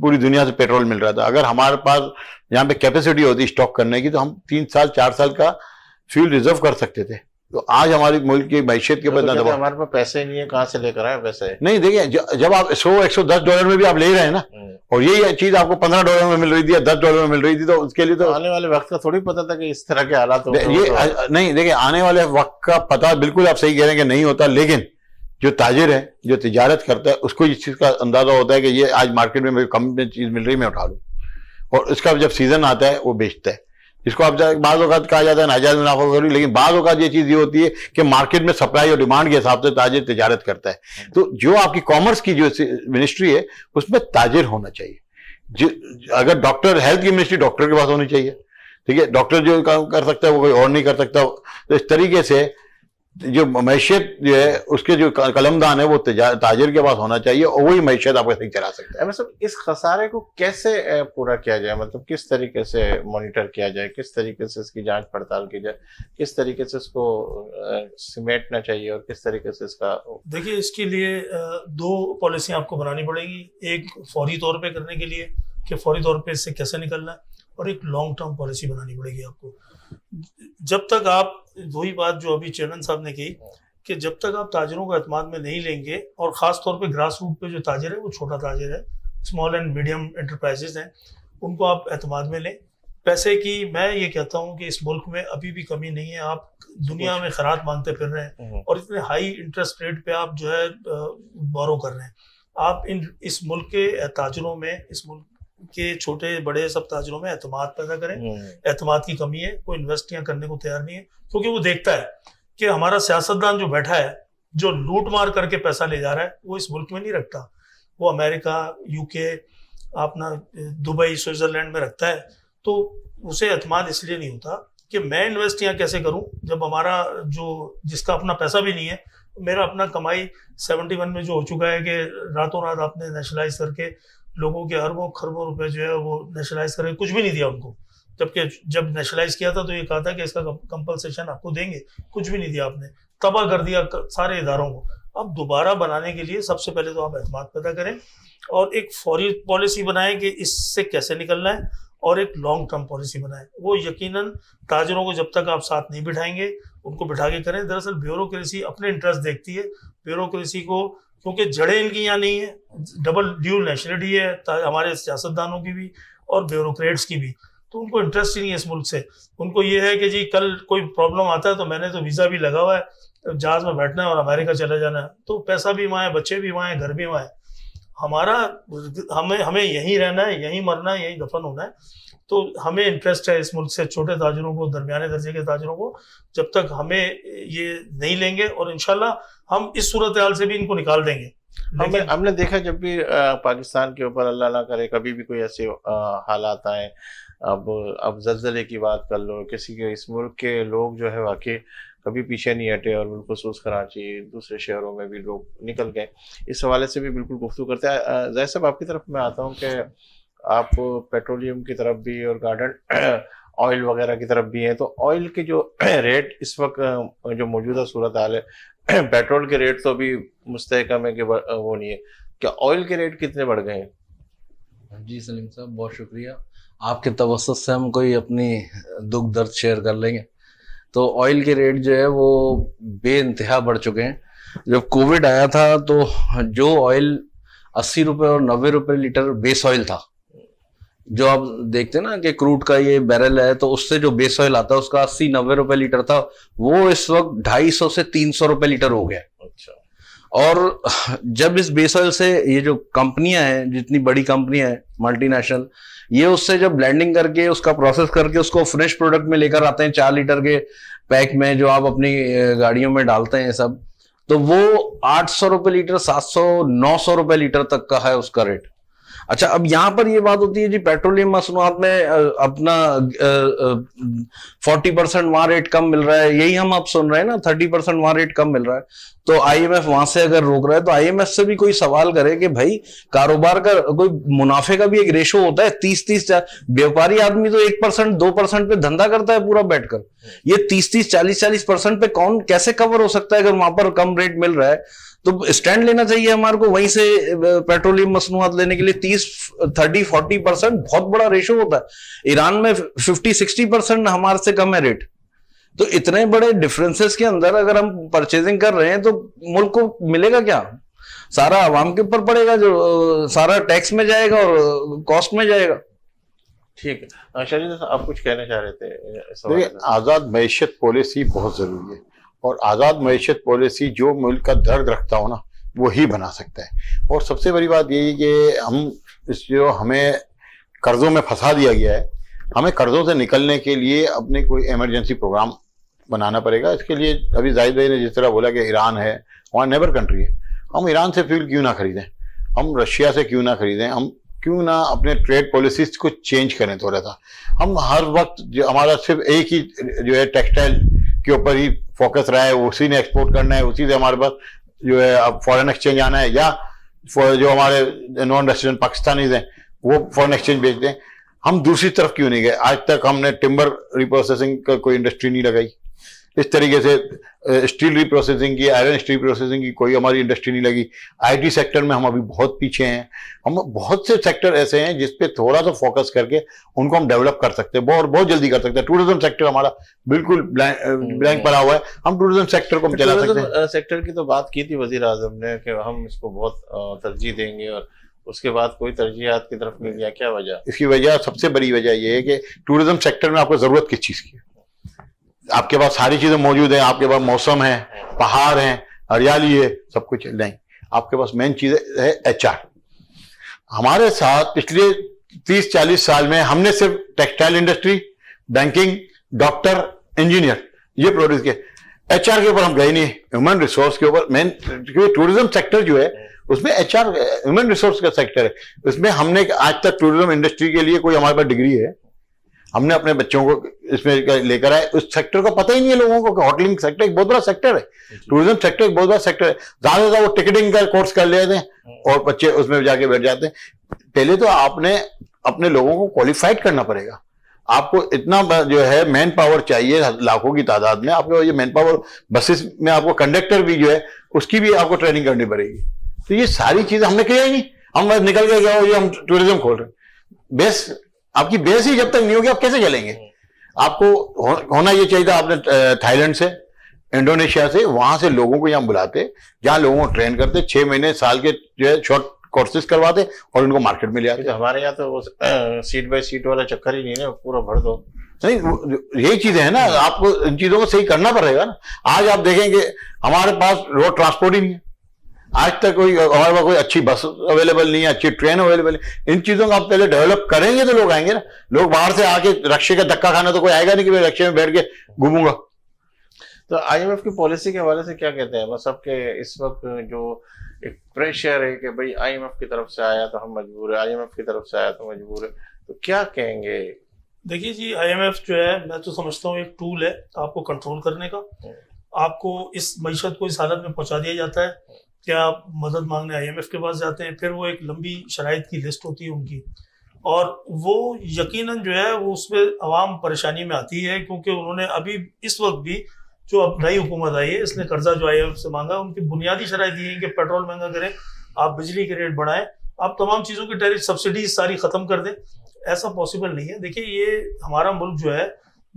पूरी दुनिया से पेट्रोल मिल रहा था अगर हमारे पास यहाँ पे कैपेसिटी होती स्टॉक करने की तो हम तीन साल चार साल का फ्यूल रिजर्व कर सकते थे तो आज हमारे मुल्क की मैशियत के बदला तो हमारे पास पैसे नहीं है कहाँ से लेकर आए पैसे नहीं देखिए जब आप सौ एक सौ दस डॉलर में भी आप ले रहे हैं ना हम्म। और यही चीज आपको पंद्रह डॉलर में मिल रही थी या दस डॉलर में मिल रही थी तो उसके लिए तो आने वाले वक्त का थोड़ी पता था कि इस तरह के हालात ये नहीं देखिए आने वाले वक्त का पता बिल्कुल आप सही कह रहे हैं कि नहीं होता लेकिन जो ताजिर है जो तजारत करता है उसको इस चीज़ का अंदाज़ा होता है कि ये आज मार्केट में मुझे कम में चीज़ मिल रही है मैं उठा लूँ और इसका जब सीज़न आता है वो बेचता है इसको आप बाज़ अवत कहा जाता है नाजायज मुनाफा करी लेकिन बाज़ अवत ये चीज़ ये होती है कि मार्केट में सप्लाई और डिमांड के हिसाब से ताजिर तजारत करता है तो जो आपकी कॉमर्स की जो मिनिस्ट्री है उसमें ताजिर होना चाहिए अगर डॉक्टर हेल्थ की मिनिस्ट्री डॉक्टर के पास होनी चाहिए ठीक है डॉक्टर जो काम कर सकता है वो कोई और नहीं कर सकता तो इस तरीके से जो मैशियत जो है उसके जो कलमदान है वो ताजिर के पास होना चाहिए और वही मैशियत आपको सही चला सकता है मतलब इस खसारे को कैसे पूरा किया जाए मतलब किस तरीके से मॉनिटर किया जाए किस तरीके से इसकी जांच पड़ताल की जाए किस तरीके से इसको सिमेटना चाहिए और किस तरीके से इसका देखिए इसके लिए दो पॉलिसी आपको बनानी पड़ेगी एक फौरी तौर पर करने के लिए कि फौरी तौर पर इससे कैसे निकलना है और एक लॉन्ग टर्म पॉलिसी बनानी पड़ेगी आपको जब तक आप वही बात जो अभी चेयरमैन साहब ने कही हाँ। कि जब तक आप ताजरों को अतमाद में नहीं लेंगे और ख़ास तौर पे ग्रास रूट पे जो ताजर है वो छोटा ताजर है स्मॉल एंड मीडियम एंटरप्राइजेज हैं उनको आप अतमाद में लें पैसे की मैं ये कहता हूँ कि इस मुल्क में अभी भी कमी नहीं है आप दुनिया में खराब मांगते फिर रहे हैं हम्म। और इतने हाई इंटरेस्ट रेट पे आप जो है बोरो कर रहे हैं आप इन इस मुल्क के ताजरों में इस मुल्क कि छोटे बड़े सब ताजरों में एतमाद पैदा करें हम्म। एतमाद की कमी है कोई इन्वेस्ट यहाँ करने को तैयार नहीं है क्योंकि वो देखता है कि हमारा सियासतदान जो बैठा है जो लूट मार करके पैसा ले जा रहा है वो इस मुल्क में नहीं रखता वो अमेरिका यूके अपना दुबई स्विट्जरलैंड में रखता है तो उसे अतमाद इसलिए नहीं होता कि मैं इन्वेस्ट यहाँ कैसे करूँ जब हमारा जो जिसका अपना पैसा भी नहीं है मेरा अपना कमाई 71 में जो हो चुका है कि रातों रात आपने नेशनलाइज करके लोगों के अरबों खरबों रुपए जो है वो नेशनलाइज करके कुछ भी नहीं दिया उनको जबकि जब नेशनलाइज किया था तो ये कहा था कि इसका कंपलसेशन आपको देंगे कुछ भी नहीं दिया आपने तबाह कर दिया सारे इदारों को अब दोबारा बनाने के लिए सबसे पहले तो आप एतम पैदा करें और एक फौरी पॉलिसी बनाएं कि इससे कैसे निकलना है और एक लॉन्ग टर्म पॉलिसी बनाए वो यकीनन ताजरों को जब तक आप साथ नहीं बिठाएंगे उनको बिठा के करें दरअसल ब्यूरोक्रेसी अपने इंटरेस्ट देखती है ब्यूरोक्रेसी को क्योंकि जड़ें इनकी यहाँ नहीं है डबल ड्यूल नेशनलिटी है हमारे सियासतदानों की भी और ब्यूरोक्रेट्स की भी तो उनको इंटरेस्ट ही नहीं है इस मुल्क से उनको ये है कि जी कल कोई प्रॉब्लम आता है तो मैंने तो वीज़ा भी लगा हुआ है तो जहाज़ में बैठना है और अमेरिका चले जाना है तो पैसा भी वहाँ है बच्चे भी वहाँ हैं घर भी वहाँ है हमारा हमें हमें यहीं रहना है यहीं मरना है यहीं दफन होना है तो हमें इंटरेस्ट है इस मुल्क से छोटे ताजरों को दरमियाने दर्जे के ताजरों को जब तक हमें ये नहीं लेंगे और इनशाला हम इस सूरत हाल से भी इनको निकाल देंगे हमने हमने देखा जब भी पाकिस्तान के ऊपर अल्लाह ना करे कभी भी कोई ऐसे हालात आए अब अब जल्जले की बात कर लो किसी के इस मुल्क के लोग जो है वाकई कभी पीछे नहीं हटे और बिलखसूस कराची दूसरे शहरों में भी लोग निकल गए इस हवाले से भी बिल्कुल गुफ्तु करते हैं जैसे आपकी तरफ मैं आता हूँ कि आप पेट्रोलियम की तरफ भी और गार्डन [CLEARS THROAT] ऑयल वगैरह की तरफ भी हैं तो ऑयल के जो [CLEARS THROAT] रेट इस वक्त जो मौजूदा सूरत हाल है [CLEARS THROAT] पेट्रोल के रेट तो अभी मुस्तकम है कि वो नहीं है क्या ऑयल के रेट कितने बढ़ गए हैं जी सलीम साहब बहुत शुक्रिया आपके तवसत से हम कोई अपनी दुख दर्द शेयर कर लेंगे तो ऑयल के रेट जो है वो बेानतहा बढ़ चुके हैं जब कोविड आया था तो जो ऑयल अस्सी रुपये और नब्बे रुपये लीटर बेस ऑयल था जो आप देखते ना कि क्रूड का ये बैरल है तो उससे जो बेस ऑयल आता है उसका अस्सी नब्बे रुपए लीटर था वो इस वक्त ढाई सौ से तीन सौ रुपए लीटर हो गया अच्छा और जब इस बेस ऑयल से ये जो कंपनियां हैं जितनी बड़ी कंपनियां हैं मल्टीनेशनल ये उससे जब ब्लेंडिंग करके उसका प्रोसेस करके उसको फ्रेश प्रोडक्ट में लेकर आते हैं चार लीटर के पैक में जो आप अपनी गाड़ियों में डालते हैं सब तो वो आठ सौ रुपए लीटर सात सौ नौ सौ रुपए लीटर तक का है उसका रेट अच्छा अब यहाँ पर ये बात होती है जी पेट्रोलियम मसनुआत में अपना फोर्टी परसेंट वहां रेट कम मिल रहा है यही हम आप सुन रहे हैं ना थर्टी परसेंट वहां रेट कम मिल रहा है तो आईएमएफ वहां से अगर रोक रहा है तो आईएमएफ से भी कोई सवाल करे कि भाई कारोबार का कोई मुनाफे का भी एक रेशो होता है तीस तीस व्यापारी आदमी तो एक परसेंट दो परसेंट पे धंधा करता है पूरा बैठकर ये तीस तीस चालीस चालीस परसेंट पे कौन कैसे कवर हो सकता है अगर वहां पर कम रेट मिल रहा है तो स्टैंड लेना चाहिए हमारे को वहीं से पेट्रोलियम मसनूआत लेने के लिए तीस थर्टी फोर्टी परसेंट बहुत बड़ा रेशो होता है ईरान में फिफ्टी सिक्सटी परसेंट हमारे से कम है रेट तो इतने बड़े डिफरेंसेस के अंदर अगर हम परचेजिंग कर रहे हैं तो मुल्क को मिलेगा क्या सारा आवाम के ऊपर पड़ेगा जो सारा टैक्स में जाएगा और कॉस्ट में जाएगा ठीक है आप कुछ कहना चाह रहे थे आज़ाद मीशत पॉलिसी बहुत ज़रूरी है और आज़ाद मीशत पॉलिसी जो मुल्क का दर्द रखता हो ना वो ही बना सकता है और सबसे बड़ी बात यही कि हम इस जो हमें कर्ज़ों में फंसा दिया गया है हमें कर्ज़ों से निकलने के लिए अपने कोई इमरजेंसी प्रोग्राम बनाना पड़ेगा इसके लिए अभी जाहिद भाई ने जिस तरह बोला कि ईरान है वहाँ नेबर कंट्री है हम ईरान से फ्यूल क्यों ना खरीदें हम रशिया से क्यों ना खरीदें हम क्यों ना अपने ट्रेड पॉलिसीज को चेंज करें थोड़ा सा हम हर वक्त जो हमारा सिर्फ एक ही जो है टेक्सटाइल के ऊपर ही फोकस रहा है उसी ने एक्सपोर्ट करना है उसी से हमारे पास जो है अब फॉरेन एक्सचेंज आना है या जो हमारे नॉन रेसिडेंट पाकिस्तानीज हैं वो फॉरेन एक्सचेंज बेचते हैं हम दूसरी तरफ क्यों नहीं गए आज तक हमने टिम्बर रिप्रोसेसिंग का कोई इंडस्ट्री नहीं लगाई इस तरीके से स्टील रिप्रोसेसिंग की आयरन स्टील प्रोसेसिंग की कोई हमारी इंडस्ट्री नहीं लगी आईटी सेक्टर में हम अभी बहुत पीछे हैं हम बहुत से सेक्टर ऐसे हैं जिस पे थोड़ा सा फोकस करके उनको हम डेवलप कर सकते हैं बहुत बहुत जल्दी कर सकते हैं टूरिज्म सेक्टर हमारा बिल्कुल ब्लैंक हम्म। पड़ा हुआ है हम टूरिज्म सेक्टर को चला सकते हैं सेक्टर की तो बात की थी वजीर आजम ने कि हम इसको बहुत तरजीह देंगे और उसके बाद कोई तरजीहत की तरफ नहीं गया क्या वजह इसकी वजह सबसे बड़ी वजह यह है कि टूरिज्म सेक्टर में आपको जरूरत किस चीज़ की है आपके पास सारी चीजें मौजूद है आपके पास मौसम है पहाड़ है हरियाली है सब कुछ है नहीं आपके पास मेन चीज है एच हमारे साथ पिछले तीस चालीस साल में हमने सिर्फ textile industry banking doctor engineer ये प्रोड्यूस किए एच के ऊपर हम गए नहीं ह्यूमन रिसोर्स के ऊपर मेन क्योंकि टूरिज्म सेक्टर जो है उसमें एच ह्यूमन रिसोर्स का सेक्टर है उसमें हमने आज तक टूरिज्म इंडस्ट्री के लिए कोई हमारे पास डिग्री है हमने अपने बच्चों को इसमें लेकर आए उस सेक्टर को पता ही नहीं है लोगों को होटलिंग सेक्टर एक बहुत बड़ा सेक्टर है टूरिज्म सेक्टर एक बहुत बड़ा सेक्टर है ज्यादा ज्यादा वो टिकटिंग का कोर्स कर लेते हैं हाँ। और बच्चे उसमें जाके बैठ जाते हैं पहले तो आपने अपने लोगों को क्वालिफाइड करना पड़ेगा आपको इतना जो है मैन पावर चाहिए लाखों की तादाद में आपको ये मैन पावर बसेस में आपको कंडक्टर भी जो है उसकी भी आपको ट्रेनिंग करनी पड़ेगी तो ये सारी चीजें हमने किया ही नहीं हम निकल के गए ये हम टूरिज्म खोल रहे बेस्ट आपकी बेस ही जब तक नहीं होगी आप कैसे चलेंगे आपको होना ये चाहिए था आपने थाईलैंड से इंडोनेशिया से वहां से लोगों को यहां बुलाते जहां लोगों को ट्रेन करते छह महीने साल के जो है शॉर्ट कोर्सेज करवाते और उनको मार्केट में ले आते हमारे यहाँ तो वो सीट बाय सीट वाला चक्कर ही नहीं है पूरा भर दो नहीं यही चीजें है ना आपको इन चीजों को सही करना पड़ेगा ना आज आप देखेंगे हमारे पास रोड ट्रांसपोर्ट ही नहीं है आज तक कोई और कोई अच्छी बस अवेलेबल नहीं है अच्छी ट्रेन अवेलेबल है इन चीजों को आप पहले डेवलप करेंगे तो लोग आएंगे ना लोग बाहर से आके रक्षे का धक्का खाना तो कोई आएगा नहीं कि मैं रक्षे में बैठ के घूमूंगा तो आईएमएफ की पॉलिसी के हवाले से क्या कहते हैं मतलब के इस वक्त जो एक प्रेशर है कि भाई आईएमएफ की तरफ से आया तो हम मजबूर है आईएमएफ की तरफ से आया तो मजबूर है तो क्या कहेंगे देखिए जी आईएमएफ जो है मैं तो समझता हूँ एक टूल है आपको कंट्रोल करने का हम्म। आपको इस मीशत को इस हालत में पहुंचा दिया जाता है क्या आप मदद मांगने आई एम के पास जाते हैं फिर वो एक लंबी शराइ की लिस्ट होती है उनकी और वो यकीनन जो है वो उसमें आवाम परेशानी में आती है क्योंकि उन्होंने अभी इस वक्त भी जो अब नई हुकूमत आई है इसने कर्जा जो आई से मांगा उनकी बुनियादी शराय दी है कि पेट्रोल महंगा करें आप बिजली के रेट बढ़ाएं आप तमाम चीज़ों की टैरिफ सब्सिडीज सारी ख़त्म कर दें ऐसा पॉसिबल नहीं है देखिए ये हमारा मुल्क जो है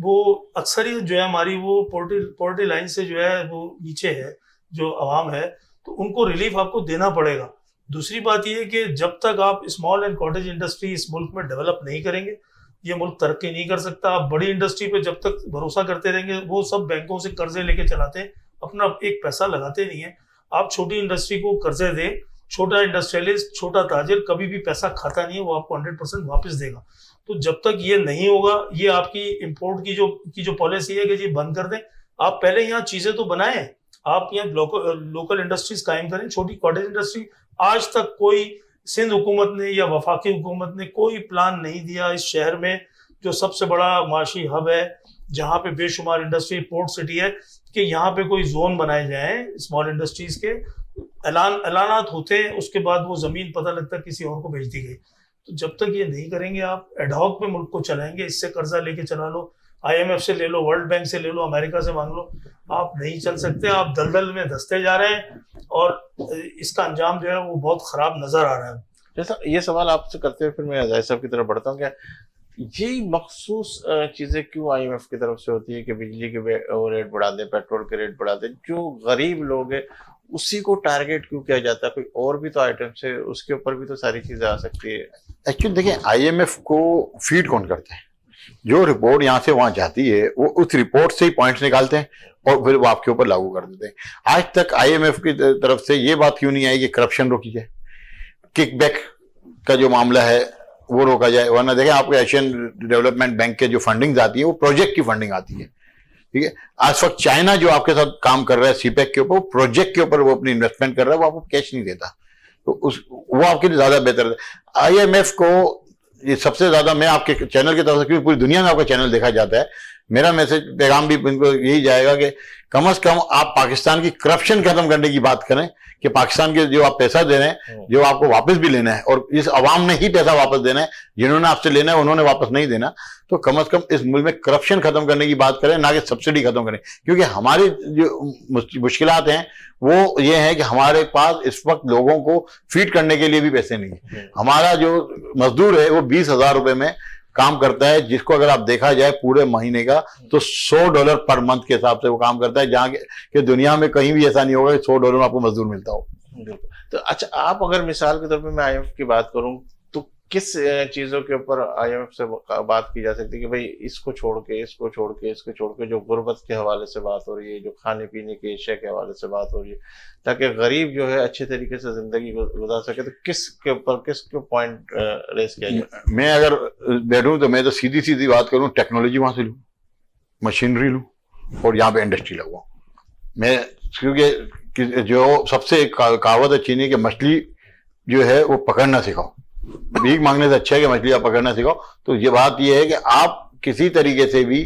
वो अक्सर ही जो है हमारी वो पोल्ट्री पोल्ट्री लाइन से जो है वो नीचे है जो आवाम है तो उनको रिलीफ आपको देना पड़ेगा दूसरी बात यह कि जब तक आप स्मॉल एंड कॉटेज इंडस्ट्री इस मुल्क में डेवलप नहीं करेंगे ये मुल्क तरक्की नहीं कर सकता आप बड़ी इंडस्ट्री पे जब तक भरोसा करते रहेंगे वो सब बैंकों से कर्जे लेके चलाते हैं अपना एक पैसा लगाते नहीं है आप छोटी इंडस्ट्री को कर्जे दे छोटा इंडस्ट्रियलिस्ट छोटा ताजिर कभी भी पैसा खाता नहीं है वो आपको हंड्रेड परसेंट वापस देगा तो जब तक ये नहीं होगा ये आपकी इम्पोर्ट की जो की जो पॉलिसी है कि जी बंद कर दें आप पहले यहाँ चीजें तो बनाए आप यहाँ लोकल इंडस्ट्रीज uh, कायम करें छोटी कॉटेज इंडस्ट्री आज तक कोई सिंध हुकूमत ने या वफाकी हुकूमत ने कोई प्लान नहीं दिया इस शहर में जो सबसे बड़ा माशी हब है जहाँ पे बेशुमार इंडस्ट्री पोर्ट सिटी है कि यहाँ पे कोई जोन बनाए जाए स्मॉल इंडस्ट्रीज के ऐलान ऐलानात होते हैं उसके बाद वो ज़मीन पता लगता किसी और को बेच दी गई तो जब तक ये नहीं करेंगे आप एडॉक पे मुल्क को चलाएंगे इससे कर्जा लेके चला लो आईएमएफ से ले लो वर्ल्ड बैंक से ले लो अमेरिका से मांग लो आप नहीं चल सकते आप दलदल में धसते जा रहे हैं और इसका अंजाम जो है वो बहुत खराब नजर आ रहा है जैसा ये सवाल आपसे करते हुए फिर मैं अजय साहब की तरफ बढ़ता हूँ क्या ये मखसूस चीज़ें क्यों आईएमएफ की तरफ से होती है कि बिजली के रेट बढ़ा दें पेट्रोल के रेट बढ़ा दें जो गरीब लोग हैं उसी को टारगेट क्यों किया जाता है कोई और भी तो आइटम्स है उसके ऊपर भी तो सारी चीज़ें आ सकती है एक्चुअली देखिए आईएमएफ को फीड कौन करता है जो रिपोर्ट यहाँ से वहां जाती है वो उस रिपोर्ट से ही पॉइंट्स निकालते हैं और फिर वो आपके ऊपर लागू कर देते हैं आज तक आईएमएफ की तरफ से ये बात क्यों नहीं आई कि करप्शन रोकी जाए किकबैक का जो मामला है वो रोका जाए वरना देखें आपके एशियन डेवलपमेंट बैंक के जो फंडिंग आती है वो प्रोजेक्ट की फंडिंग आती है ठीक है आज वक्त चाइना जो आपके साथ काम कर रहा है सीपैक e के ऊपर वो प्रोजेक्ट के ऊपर वो अपनी इन्वेस्टमेंट कर रहा है वो आपको कैश नहीं देता तो उस वो आपके लिए ज्यादा बेहतर है आईएमएफ को ये सबसे ज्यादा मैं आपके चैनल की तरफ से क्योंकि पूरी दुनिया में आपका चैनल देखा जाता है मेरा मैसेज पैगाम भी इनको यही जाएगा कि कम अज कम आप पाकिस्तान की करप्शन खत्म करने की बात करें कि पाकिस्तान के जो आप पैसा दे रहे हैं हम्म। जो आपको वापस भी लेना है और इस अवाम ने ही पैसा वापस देना है जिन्होंने आपसे लेना है उन्होंने वापस नहीं देना तो कम अज कम इस मुल्क में करप्शन खत्म करने की बात करें ना कि सब्सिडी खत्म करें क्योंकि हमारी जो मुश्किल हैं वो ये है कि हमारे पास इस वक्त लोगों को फीड करने के लिए भी पैसे नहीं है हम्म। हमारा जो मजदूर है वो बीस हजार रुपए में काम करता है जिसको अगर आप देखा जाए पूरे महीने का तो 100 डॉलर पर मंथ के हिसाब से वो काम करता है जहाँ के दुनिया में कहीं भी ऐसा नहीं होगा कि 100 डॉलर में आपको मजदूर मिलता हो बिल्कुल तो अच्छा आप अगर मिसाल के तौर पर मैं आई की बात करूँ किस चीज़ों के ऊपर आईएमएफ से बात की जा सकती है कि भाई इसको छोड़ के इसको छोड़ के इसको छोड़ के जो गुर्बत के हवाले से बात हो रही है जो खाने पीने के एशिया के हवाले से बात हो रही है ताकि गरीब जो है अच्छे तरीके से ज़िंदगी गुजार सके तो किस के ऊपर किस के पॉइंट रेस किया जाए मैं अगर बैठूँ तो मैं तो सीधी सीधी बात करूँ टेक्नोलॉजी वहाँ से लूँ मशीनरी लूँ और यहाँ पर इंडस्ट्री लगवाऊँ मैं क्योंकि जो सबसे कहावत है चीनी की मछली जो है वो पकड़ना सिखाऊ भीख मांगने से अच्छा है कि मछलियां पकड़ना सिखाओ तो ये बात यह है कि आप किसी तरीके से भी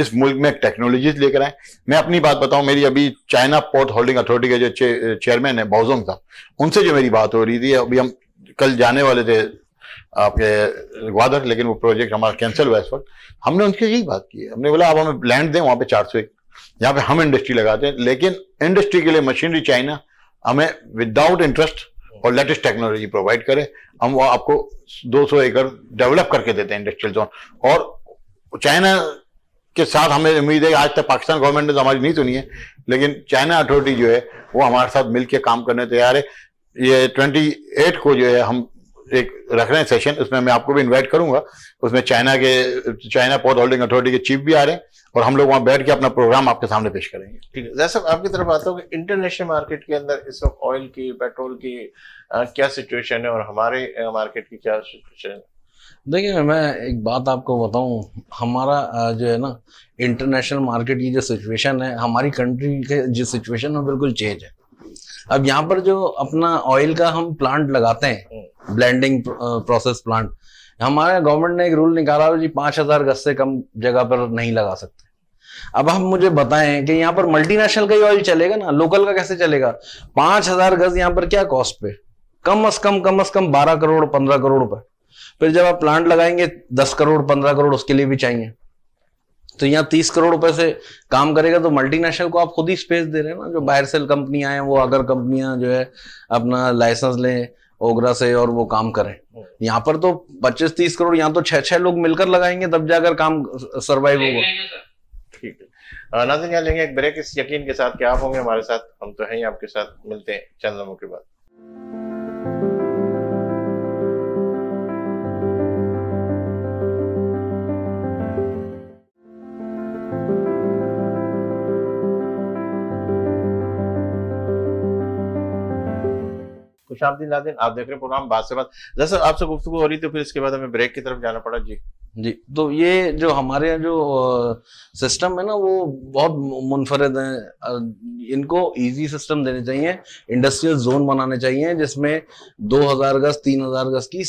इस मुल्क में टेक्नोलॉजीज लेकर आए मैं अपनी बात बताऊं मेरी अभी चाइना पोर्ट होल्डिंग अथॉरिटी के जो चेयरमैन है बाउजोंग साहब उनसे जो मेरी बात हो रही थी अभी हम कल जाने वाले थे आपके ग्वादर लेकिन वो प्रोजेक्ट हमारा कैंसिल हुआ इस वक्त हमने उनकी यही बात की हमने बोला आप हमें लैंड दें वहां पे चार सौ एक यहाँ पे हम इंडस्ट्री लगाते हैं लेकिन इंडस्ट्री के लिए मशीनरी चाइना हमें विदाउट इंटरेस्ट और लेटेस्ट टेक्नोलॉजी प्रोवाइड करें हम वो आपको 200 एकड़ डेवलप करके देते हैं इंडस्ट्रियल जोन और चाइना के साथ हमें उम्मीद है आज तक पाकिस्तान गवर्नमेंट ने तो हमारी नहीं सुनी है लेकिन चाइना अथॉरिटी जो है वो हमारे साथ मिलकर काम करने तैयार है ये ट्वेंटी को जो है हम एक रख रहे हैं सेशन उसमें मैं आपको भी इनवाइट करूंगा उसमें चाइना के चाइना पोर्ट होल्डिंग अथॉरिटी के चीफ भी आ रहे हैं और हम लोग वहाँ बैठ के अपना प्रोग्राम आपके सामने पेश करेंगे ठीक है जैसा आपकी तरफ आता हूँ इंटरनेशनल मार्केट के अंदर इस वक्त ऑयल की पेट्रोल की आ, क्या सिचुएशन है और हमारे मार्केट की क्या सिचुएशन है देखिए मैं एक बात आपको बताऊं हमारा जो है ना इंटरनेशनल मार्केट की जो सिचुएशन है हमारी कंट्री के जो सिचुएशन है बिल्कुल चेंज है अब यहाँ पर जो अपना ऑयल का हम प्लांट लगाते हैं हम्म। ब्लेंडिंग प्रोसेस प्लांट हमारे गवर्नमेंट ने एक रूल निकाला है जी पांच हजार गज से कम जगह पर नहीं लगा सकते अब हम मुझे बताएं कि यहाँ पर मल्टीनेशनल का ही ऑयल चलेगा ना लोकल का कैसे चलेगा पांच हजार गज यहाँ पर क्या कॉस्ट पे कम अज कम कम अज कम बारह करोड़ पंद्रह करोड़ पर फिर जब आप प्लांट लगाएंगे दस करोड़ पंद्रह करोड़ उसके लिए भी चाहिए तो यहाँ तीस करोड़ रुपए से काम करेगा तो मल्टीनेशनल को आप खुद ही स्पेस दे रहे हैं ना जो बाहर सेल कंपनियां हैं वो अगर कंपनियां जो है अपना लाइसेंस लें ओगरा से और वो काम करें हम्म। यहाँ पर तो 25-30 करोड़ यहाँ तो छह छह लोग मिलकर लगाएंगे तब जाकर काम सरवाइव होगा ठीक है नाजिन यहाँ लेंगे एक ब्रेक इस यकीन के साथ कि आप होंगे हमारे साथ हम तो हैं ही आपके साथ मिलते हैं चंद लोगों के बाद खुश आमदी आप देख रहे हैं प्रोग्राम बात से बात जैसे आपसे गुफ्तु हो रही थी फिर इसके बाद हमें ब्रेक की तरफ जाना पड़ा जी जी तो ये जो हमारे यहाँ जो सिस्टम है ना वो बहुत मुनफरद है इनको इजी सिस्टम देने चाहिए इंडस्ट्रियल जोन बनाने चाहिए जिसमें 2000 गज 3000 गज की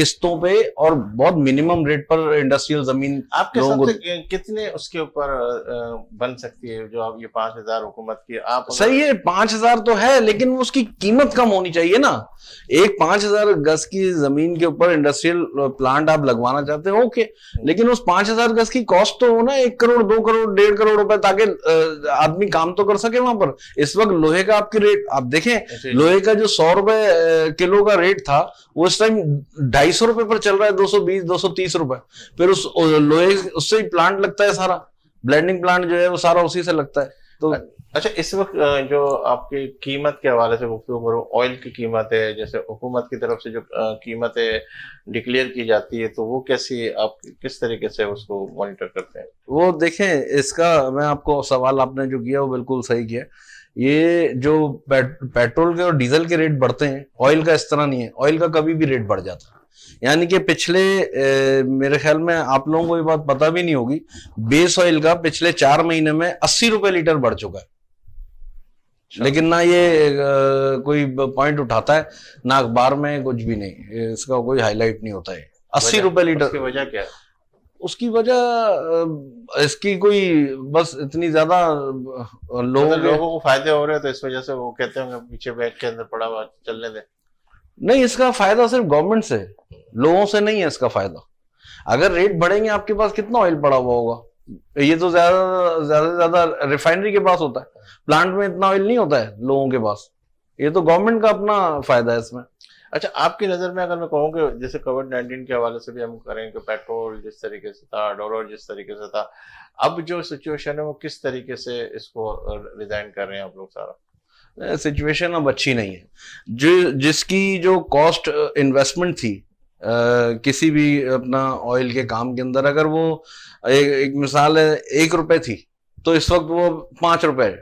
किस्तों पे और बहुत मिनिमम रेट पर इंडस्ट्रियल जमीन आपके लोगों कितने उसके ऊपर बन सकती है जो आप ये पांच हजार हुकूमत की आप सही है पांच हजार तो है लेकिन उसकी कीमत कम होनी चाहिए ना एक पांच हजार गज की जमीन के ऊपर इंडस्ट्रियल प्लांट आप लगवाना चाहते करते हैं ओके लेकिन उस पांच हजार गज की कॉस्ट तो हो ना एक करोड़ दो करोड़ डेढ़ करोड़ रुपए ताकि आदमी काम तो कर सके वहां पर इस वक्त लोहे का आपकी रेट आप देखें लोहे का जो सौ रुपए किलो का रेट था वो इस टाइम ढाई सौ रुपए पर चल रहा है दो सौ बीस दो सौ तीस रुपए फिर उस लोहे उससे ही प्लांट लगता है सारा ब्लेंडिंग प्लांट जो है वो सारा उसी से लगता है तो अच्छा। अच्छा इस वक्त जो आपकी कीमत के हवाले से गुफ्तु करो ऑयल की कीमत है जैसे हुकूमत की तरफ से जो कीमतें डिक्लेयर की जाती है तो वो कैसी आप किस तरीके से उसको मॉनिटर करते हैं वो देखें इसका मैं आपको सवाल आपने जो किया वो बिल्कुल सही किया ये जो पेट्रोल के और डीजल के रेट बढ़ते हैं ऑयल का इस तरह नहीं है ऑयल का कभी भी रेट बढ़ जाता है यानी कि पिछले ए, मेरे ख्याल में आप लोगों को ये बात पता भी नहीं होगी बेस ऑयल का पिछले चार महीने में अस्सी रुपए लीटर बढ़ चुका है अच्छा। लेकिन ना ये कोई पॉइंट उठाता है ना अखबार में कुछ भी नहीं इसका कोई हाईलाइट नहीं होता है अस्सी रुपए लीटर वजह क्या है उसकी वजह इसकी कोई बस इतनी ज्यादा तो लोगों को फायदे हो रहे हैं तो इस वजह से वो कहते होंगे पीछे बैग के अंदर पड़ा हुआ चलने दे नहीं इसका फायदा सिर्फ गवर्नमेंट से लोगों से नहीं है इसका फायदा अगर रेट बढ़ेंगे आपके पास कितना ऑयल पड़ा हुआ होगा ये तो ज्यादा ज्यादा ज्यादा रिफाइनरी के पास होता है प्लांट में इतना ऑयल नहीं होता है लोगों के पास ये तो गवर्नमेंट का अपना फायदा है इसमें अच्छा आपकी नज़र में अगर मैं कहूँ कि जैसे कोविड नाइन्टीन के हवाले से भी हम करें कि पेट्रोल जिस तरीके से था डॉलर जिस तरीके से था अब जो सिचुएशन है वो किस तरीके से इसको रिजाइन कर रहे हैं आप लोग सारा सिचुएशन अब अच्छी नहीं है जो जिसकी जो कॉस्ट इन्वेस्टमेंट थी किसी भी अपना ऑयल के काम के अंदर अगर वो एक, एक मिसाल है एक रुपए थी तो इस वक्त वो पांच रुपए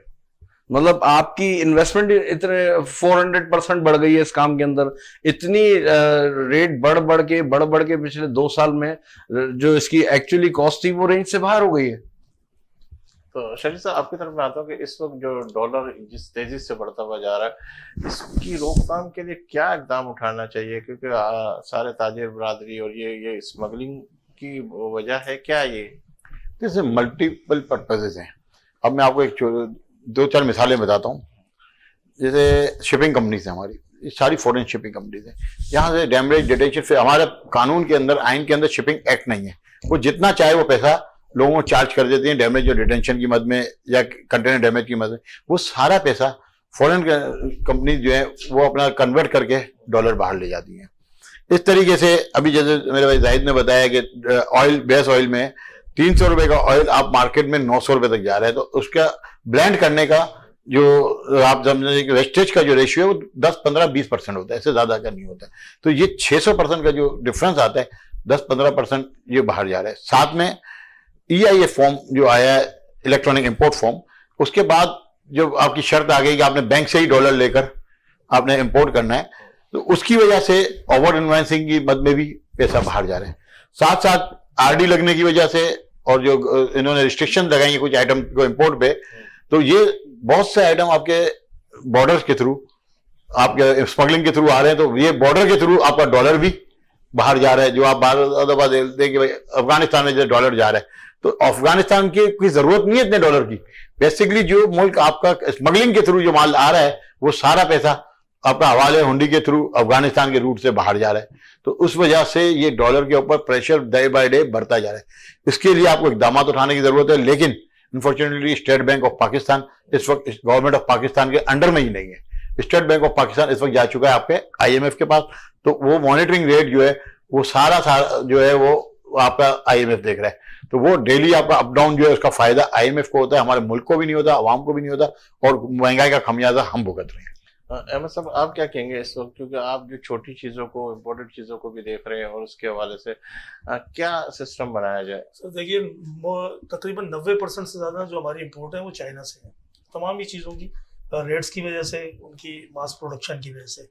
मतलब आपकी इन्वेस्टमेंट इतने 400 परसेंट बढ़ गई है इस काम के अंदर इतनी रेट बढ़ बढ़ के बढ़ बढ़ के पिछले दो साल में जो इसकी एक्चुअली कॉस्ट थी वो रेंज से बाहर हो गई है तो शरीर साहब आपकी तरफ मैं आता हूँ कि इस वक्त जो डॉलर जिस तेजी से बढ़ता हुआ जा रहा है इसकी रोकथाम के लिए क्या इकदाम उठाना चाहिए क्योंकि आ, सारे ताजिर बरदरी और ये ये स्मगलिंग की वजह है क्या ये जैसे मल्टीपल पर्पजेज हैं अब मैं आपको एक दो चार मिसालें बताता हूँ जैसे शिपिंग कंपनीज हैं हमारी सारी फॉरेन शिपिंग कंपनीज हैं यहाँ से डैमरेज डिटेंशन हमारे कानून के अंदर आइन के अंदर शिपिंग एक्ट नहीं है वो जितना चाहे वो पैसा लोगों को चार्ज कर देते हैं डैमेज और डिटेंशन की मद में या कंटेनर डैमेज की मद में वो सारा पैसा फॉरेन कंपनी जो है वो अपना कन्वर्ट करके डॉलर बाहर ले जाती हैं इस तरीके से अभी जैसे मेरे भाई जाहिद ने बताया कि ऑयल बेस ऑयल में तीन सौ रुपये का ऑयल आप मार्केट में नौ सौ रुपये तक जा रहे हैं तो उसका ब्लेंड करने का जो आप समझे कि वेस्टेज का जो रेशियो है वो दस पंद्रह बीस परसेंट होता है इससे ज़्यादा का नहीं होता है तो ये छः सौ परसेंट का जो डिफरेंस आता है दस पंद्रह परसेंट ये बाहर जा रहा है साथ में ई आई फॉर्म जो आया है इलेक्ट्रॉनिक इम्पोर्ट फॉर्म उसके बाद जो आपकी शर्त आ गई कि आपने बैंक से ही डॉलर लेकर आपने इम्पोर्ट करना है तो उसकी वजह से ओवर इन्वेंसिंग की मद में भी पैसा बाहर जा रहे हैं साथ साथ आरडी लगने की वजह से और जो इन्होंने रिस्ट्रिक्शन लगाई है कुछ आइटम को इम्पोर्ट पे तो ये बहुत से आइटम आपके बॉर्डर के थ्रू आपके स्मगलिंग के थ्रू आ रहे हैं तो ये बॉर्डर के थ्रू आपका डॉलर भी बाहर जा रहा है जो आप बार अदरवाइज भाई अफगानिस्तान में जो डॉलर जा रहा है तो अफगानिस्तान के कोई जरूरत नहीं है इतने डॉलर की बेसिकली जो मुल्क आपका स्मगलिंग के थ्रू जो माल आ रहा है वो सारा पैसा आपका हवाले हुंडी के थ्रू अफगानिस्तान के रूट से बाहर जा रहा है तो उस वजह से ये डॉलर के ऊपर प्रेशर डे बाय डे बढ़ता जा रहा है इसके लिए आपको इकदाम उठाने की जरूरत है लेकिन unfortunately state bank of Pakistan इस वक्त गवर्नमेंट ऑफ पाकिस्तान के अंडर में ही नहीं है स्टेट बैंक ऑफ पाकिस्तान इस वक्त जा चुका है आपके आईएमएफ के पास तो वो मॉनिटरिंग रेट जो है वो सारा सारा जो है वो आपका आईएमएफ देख रहा है तो वो डेली आपका अप डाउन जो है उसका फायदा आईएमएफ को होता है हमारे मुल्क को भी नहीं होता आवाम को भी नहीं होता और महंगाई का खमियाजा हम भुगत रहे हैं अहमद साहब आप क्या कहेंगे इस वक्त क्योंकि आप जो छोटी चीज़ों को इम्पोर्टेंट चीज़ों को भी देख रहे हैं और उसके हवाले से आ, क्या सिस्टम बनाया जाए सर देखिए तकरीबन नब्बे परसेंट से ज़्यादा जो हमारी इम्पोर्ट है वो चाइना से है तमाम ही चीज़ों की रेट्स की वजह से उनकी मास प्रोडक्शन की वजह से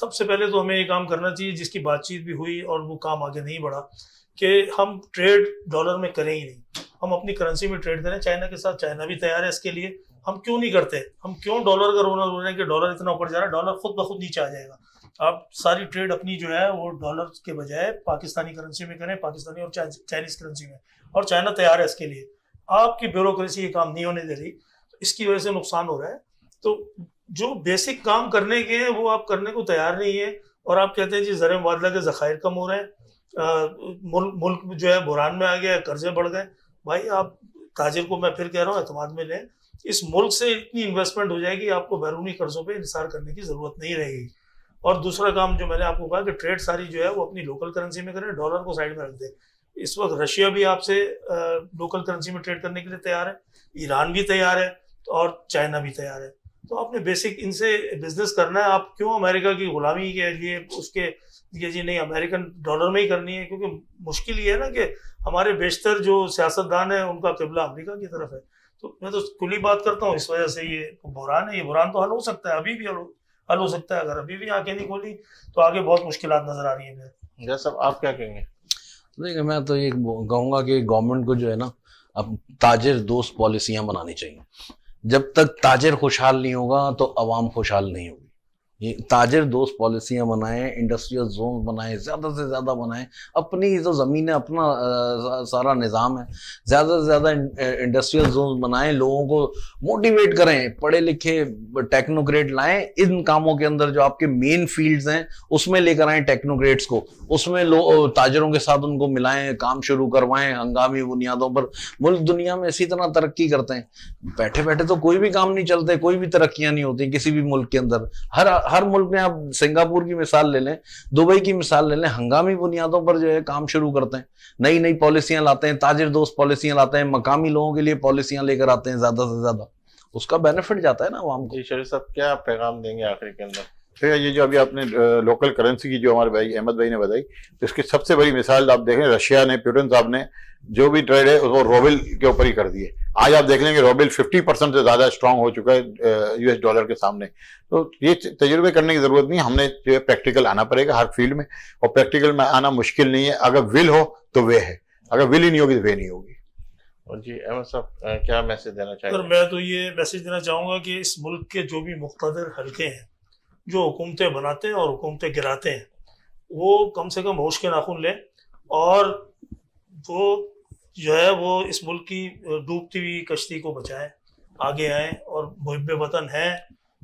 सबसे पहले तो हमें ये काम करना चाहिए जिसकी बातचीत भी हुई और वो काम आगे नहीं बढ़ा कि हम ट्रेड डॉलर में करें ही नहीं हम अपनी करेंसी में ट्रेड करें चाइना के साथ चाइना भी तैयार है इसके लिए हम क्यों नहीं करते हम क्यों डॉलर का रोना बोल रहे हैं कि डॉलर इतना ऊपर जा रहा है डॉलर खुद ब खुद नीचे आ जाएगा आप सारी ट्रेड अपनी जो है वो डॉलर के बजाय पाकिस्तानी करेंसी में करें पाकिस्तानी और चाइनीज करेंसी में और चाइना तैयार है इसके लिए आपकी ब्यूरोक्रेसी ये काम नहीं होने दे रही तो इसकी वजह से नुकसान हो रहा है तो जो बेसिक काम करने के हैं वो आप करने को तैयार नहीं है और आप कहते हैं जी जर मुबादला के जखायर कम हो रहे हैं मुल्क जो है बुरान में आ गया कर्जे बढ़ गए भाई आप ताजिर को मैं फिर कह रहा हूँ अहतमान में लें इस मुल्क से इतनी इन्वेस्टमेंट हो जाएगी आपको बैरूनी कर्जों पर इंसार करने की ज़रूरत नहीं रहेगी और दूसरा काम जो मैंने आपको कहा कि ट्रेड सारी जो है वो अपनी लोकल करेंसी में करें डॉलर को साइड में रख दें इस वक्त रशिया भी आपसे लोकल करेंसी में ट्रेड करने के लिए तैयार है ईरान भी तैयार है और चाइना भी तैयार है तो आपने बेसिक इनसे बिजनेस करना है आप क्यों अमेरिका की गुलामी के लिए उसके कि जी नहीं अमेरिकन डॉलर में ही करनी है क्योंकि मुश्किल ये है ना कि हमारे बेशतर जो सियासतदान है उनका किबला अमरीका की तरफ है तो मैं तो खुली बात करता हूँ इस वजह से ये बुरान है ये बुरान तो हल हो सकता है अभी भी हल हो सकता है अगर अभी भी आंखें नहीं खोली तो आगे बहुत मुश्किल नजर आ रही है मेरे साहब आप क्या कहेंगे तो देखिए मैं तो ये कहूँगा कि गवर्नमेंट को जो है ना अब ताजिर दोस्त पॉलिसियाँ बनानी चाहिए जब तक ताजर खुशहाल नहीं होगा तो आवाम खुशहाल नहीं होगी ये ताजर दोस्त पॉलिसियाँ बनाएं इंडस्ट्रियल जोन बनाएं ज़्यादा से ज़्यादा बनाएं अपनी जो ज़मीन है अपना आ, सारा निज़ाम है ज़्यादा से ज़्यादा इंडस्ट्रियल जोन बनाएं लोगों को मोटिवेट करें पढ़े लिखे टेक्नोक्रेट लाएं इन कामों के अंदर जो आपके मेन फील्ड्स हैं उसमें लेकर आएँ टेक्नोक्रेट्स को उसमें लोग ताजरों के साथ उनको मिलाएं काम शुरू करवाएं हंगामी बुनियादों पर मुल्क दुनिया में इसी तरह तरक्की करते हैं बैठे बैठे तो कोई भी काम नहीं चलते कोई भी तरक्याँ नहीं होती किसी भी मुल्क के अंदर हर हर मुल्क में आप सिंगापुर की मिसाल ले लें दुबई की मिसाल ले लें हंगामी बुनियादों पर जो है काम शुरू करते हैं नई नई पॉलिसियां लाते हैं ताजिर दोस्त पॉलिसियां लाते हैं मकामी लोगों के लिए पॉलिसियां लेकर आते हैं ज्यादा से ज्यादा उसका बेनिफिट जाता है ना आवाम को शरीफ साहब क्या पैगाम देंगे आखिर के अंदर ठीक अच्छा, है ये जो अभी आपने लोकल करेंसी की जो हमारे भाई अहमद भाई ने बताई तो इसकी सबसे बड़ी मिसाल आप देखें रशिया ने प्यूटन साहब ने जो भी ट्रेड है उसको रोबिल के ऊपर ही कर दिए आज आप देख लेंगे रोबिल 50 परसेंट से ज़्यादा स्ट्रांग हो चुका है यूएस डॉलर के सामने तो ये तजुर्बे करने की ज़रूरत नहीं हमने जो है प्रैक्टिकल आना पड़ेगा हर फील्ड में और प्रैक्टिकल में आना मुश्किल नहीं है अगर विल हो तो वे है अगर विल ही नहीं होगी तो वे नहीं होगी और जी अहमद साहब क्या मैसेज देना चाहिए मैं तो ये मैसेज देना चाहूंगा कि इस मुल्क के जो भी मुख्तर हल्के हैं जो हुकूमतें बनाते हैं और हुकूमतें गिराते हैं वो कम से कम होश के नाखून लें और वो जो है वो इस मुल्क की डूबती हुई कश्ती को बचाएं आगे आए और मुहब वतन है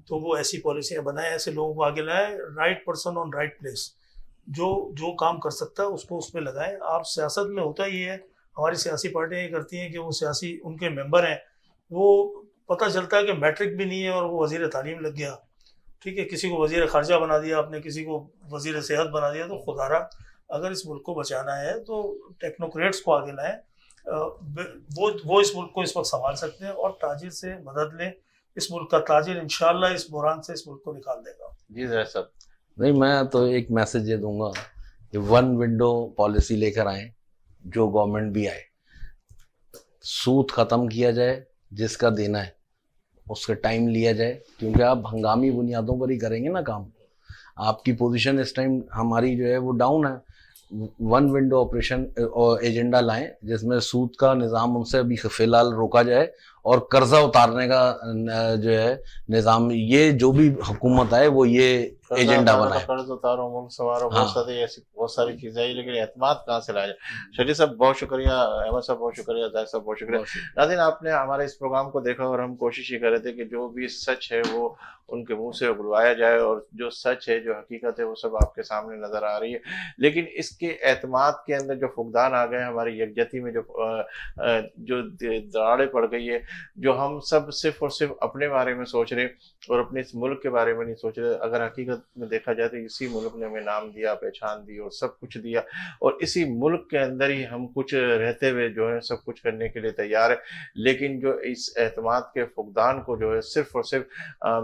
तो वो ऐसी पॉलिसियाँ बनाएं ऐसे लोगों को आगे लाएं right person on right place जो जो काम कर सकता है उसको उसमें लगाएं आप सियासत में होता ये है हमारी सियासी पार्टियाँ ये करती हैं कि वो सियासी उनके मेंबर हैं वो पता चलता है कि मैट्रिक भी नहीं है और वो वजीर तालीम लग गया ठीक है किसी को वजीर खारजा बना दिया आपने किसी को वजीर सेहत बना दिया तो खुदारा अगर इस मुल्क को बचाना है तो टेक्नोक्रेट्स को आगे लाएं वो वो इस मुल्क को इस वक्त संभाल सकते हैं और ताजिर से मदद लें इस मुल्क का ताजिर इन इस बुरान से इस मुल्क को निकाल देगा जी जरा साहब नहीं मैं तो एक मैसेज ये दूंगा कि वन विंडो पॉलिसी लेकर आए जो गवर्नमेंट भी आए सूत ख़त्म किया जाए जिसका देना है उसका टाइम लिया जाए क्योंकि आप हंगामी बुनियादों पर ही करेंगे ना काम आपकी पोजीशन इस टाइम हमारी जो है वो डाउन है वन विंडो ऑपरेशन और एजेंडा लाएं जिसमें सूद का निज़ाम उनसे अभी फिलहाल रोका जाए और कर्जा उतारने का जो है निज़ाम ये जो भी हुकूमत आए वो ये एजेंडा बना कर्ज उतारो मुल्क सवारो बहुत सारी ऐसी बहुत सारी चीजें आई लेकिन एतमाद कहाँ से लाया जाए शरीर साहब बहुत शुक्रिया अहमद साहब बहुत शुक्रिया जाहिर साहब बहुत शुक्रिया नाजिन आपने हमारे इस प्रोग्राम को देखा और हम कोशिश ये कर रहे थे कि जो भी सच है वो उनके मुंह से बुलवाया जाए और जो सच है जो हकीकत है वो सब आपके सामने नज़र आ रही है लेकिन इसके अहतमाद के अंदर जो फुकदान आ गए हमारी यकजती में जो जो दराड़े पड़ गई है जो हम सब सिर्फ और सिर्फ अपने बारे में सोच रहे और अपने इस मुल्क के बारे में नहीं सोच रहे अगर हकीकत में देखा जाए तो इसी मुल्क ने हमें नाम दिया पहचान दी और सब कुछ दिया और इसी मुल्क के अंदर ही हम कुछ रहते हुए जो है सब कुछ करने के लिए तैयार है लेकिन जो इस एतमाद के फुकदान को जो है सिर्फ और सिर्फ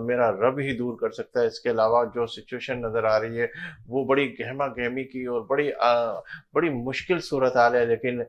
मेरा रब ही दूर कर सकता है इसके अलावा जो सिचुएशन नज़र आ रही है वो बड़ी गहमा गहमी की और बड़ी आ, बड़ी मुश्किल सूरत हाल है लेकिन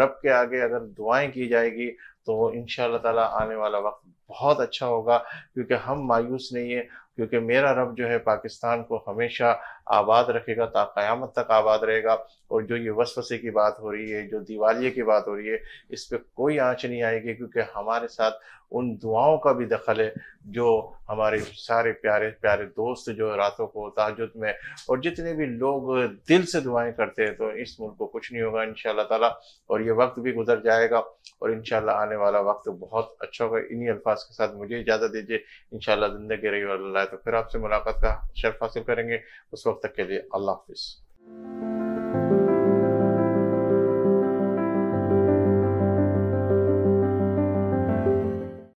रब के आगे अगर दुआएं की जाएगी तो इन ताला आने वाला वक्त बहुत अच्छा होगा क्योंकि हम मायूस नहीं है क्योंकि मेरा रब जो है पाकिस्तान को हमेशा आबाद रखेगा ता क़यामत तक आबाद रहेगा और जो ये वसवसे की बात हो रही है जो दिवालिये की बात हो रही है इस पर कोई आँच नहीं आएगी क्योंकि हमारे साथ उन दुआओं का भी दखल है जो हमारे सारे प्यारे प्यारे दोस्त जो रातों को ताजुद में और जितने भी लोग दिल से दुआएं करते हैं तो इस मुल्क को कुछ नहीं होगा इन ताला और ये वक्त भी गुजर जाएगा और इन आने वाला वक्त बहुत अच्छा होगा इन्हीं अल्फाज के साथ मुझे इजाज़त दीजिए इन जिंदगी रही है तो फिर आपसे मुलाकात का शर्फ हासिल करेंगे उस वक्त وقتك لي الله حافظ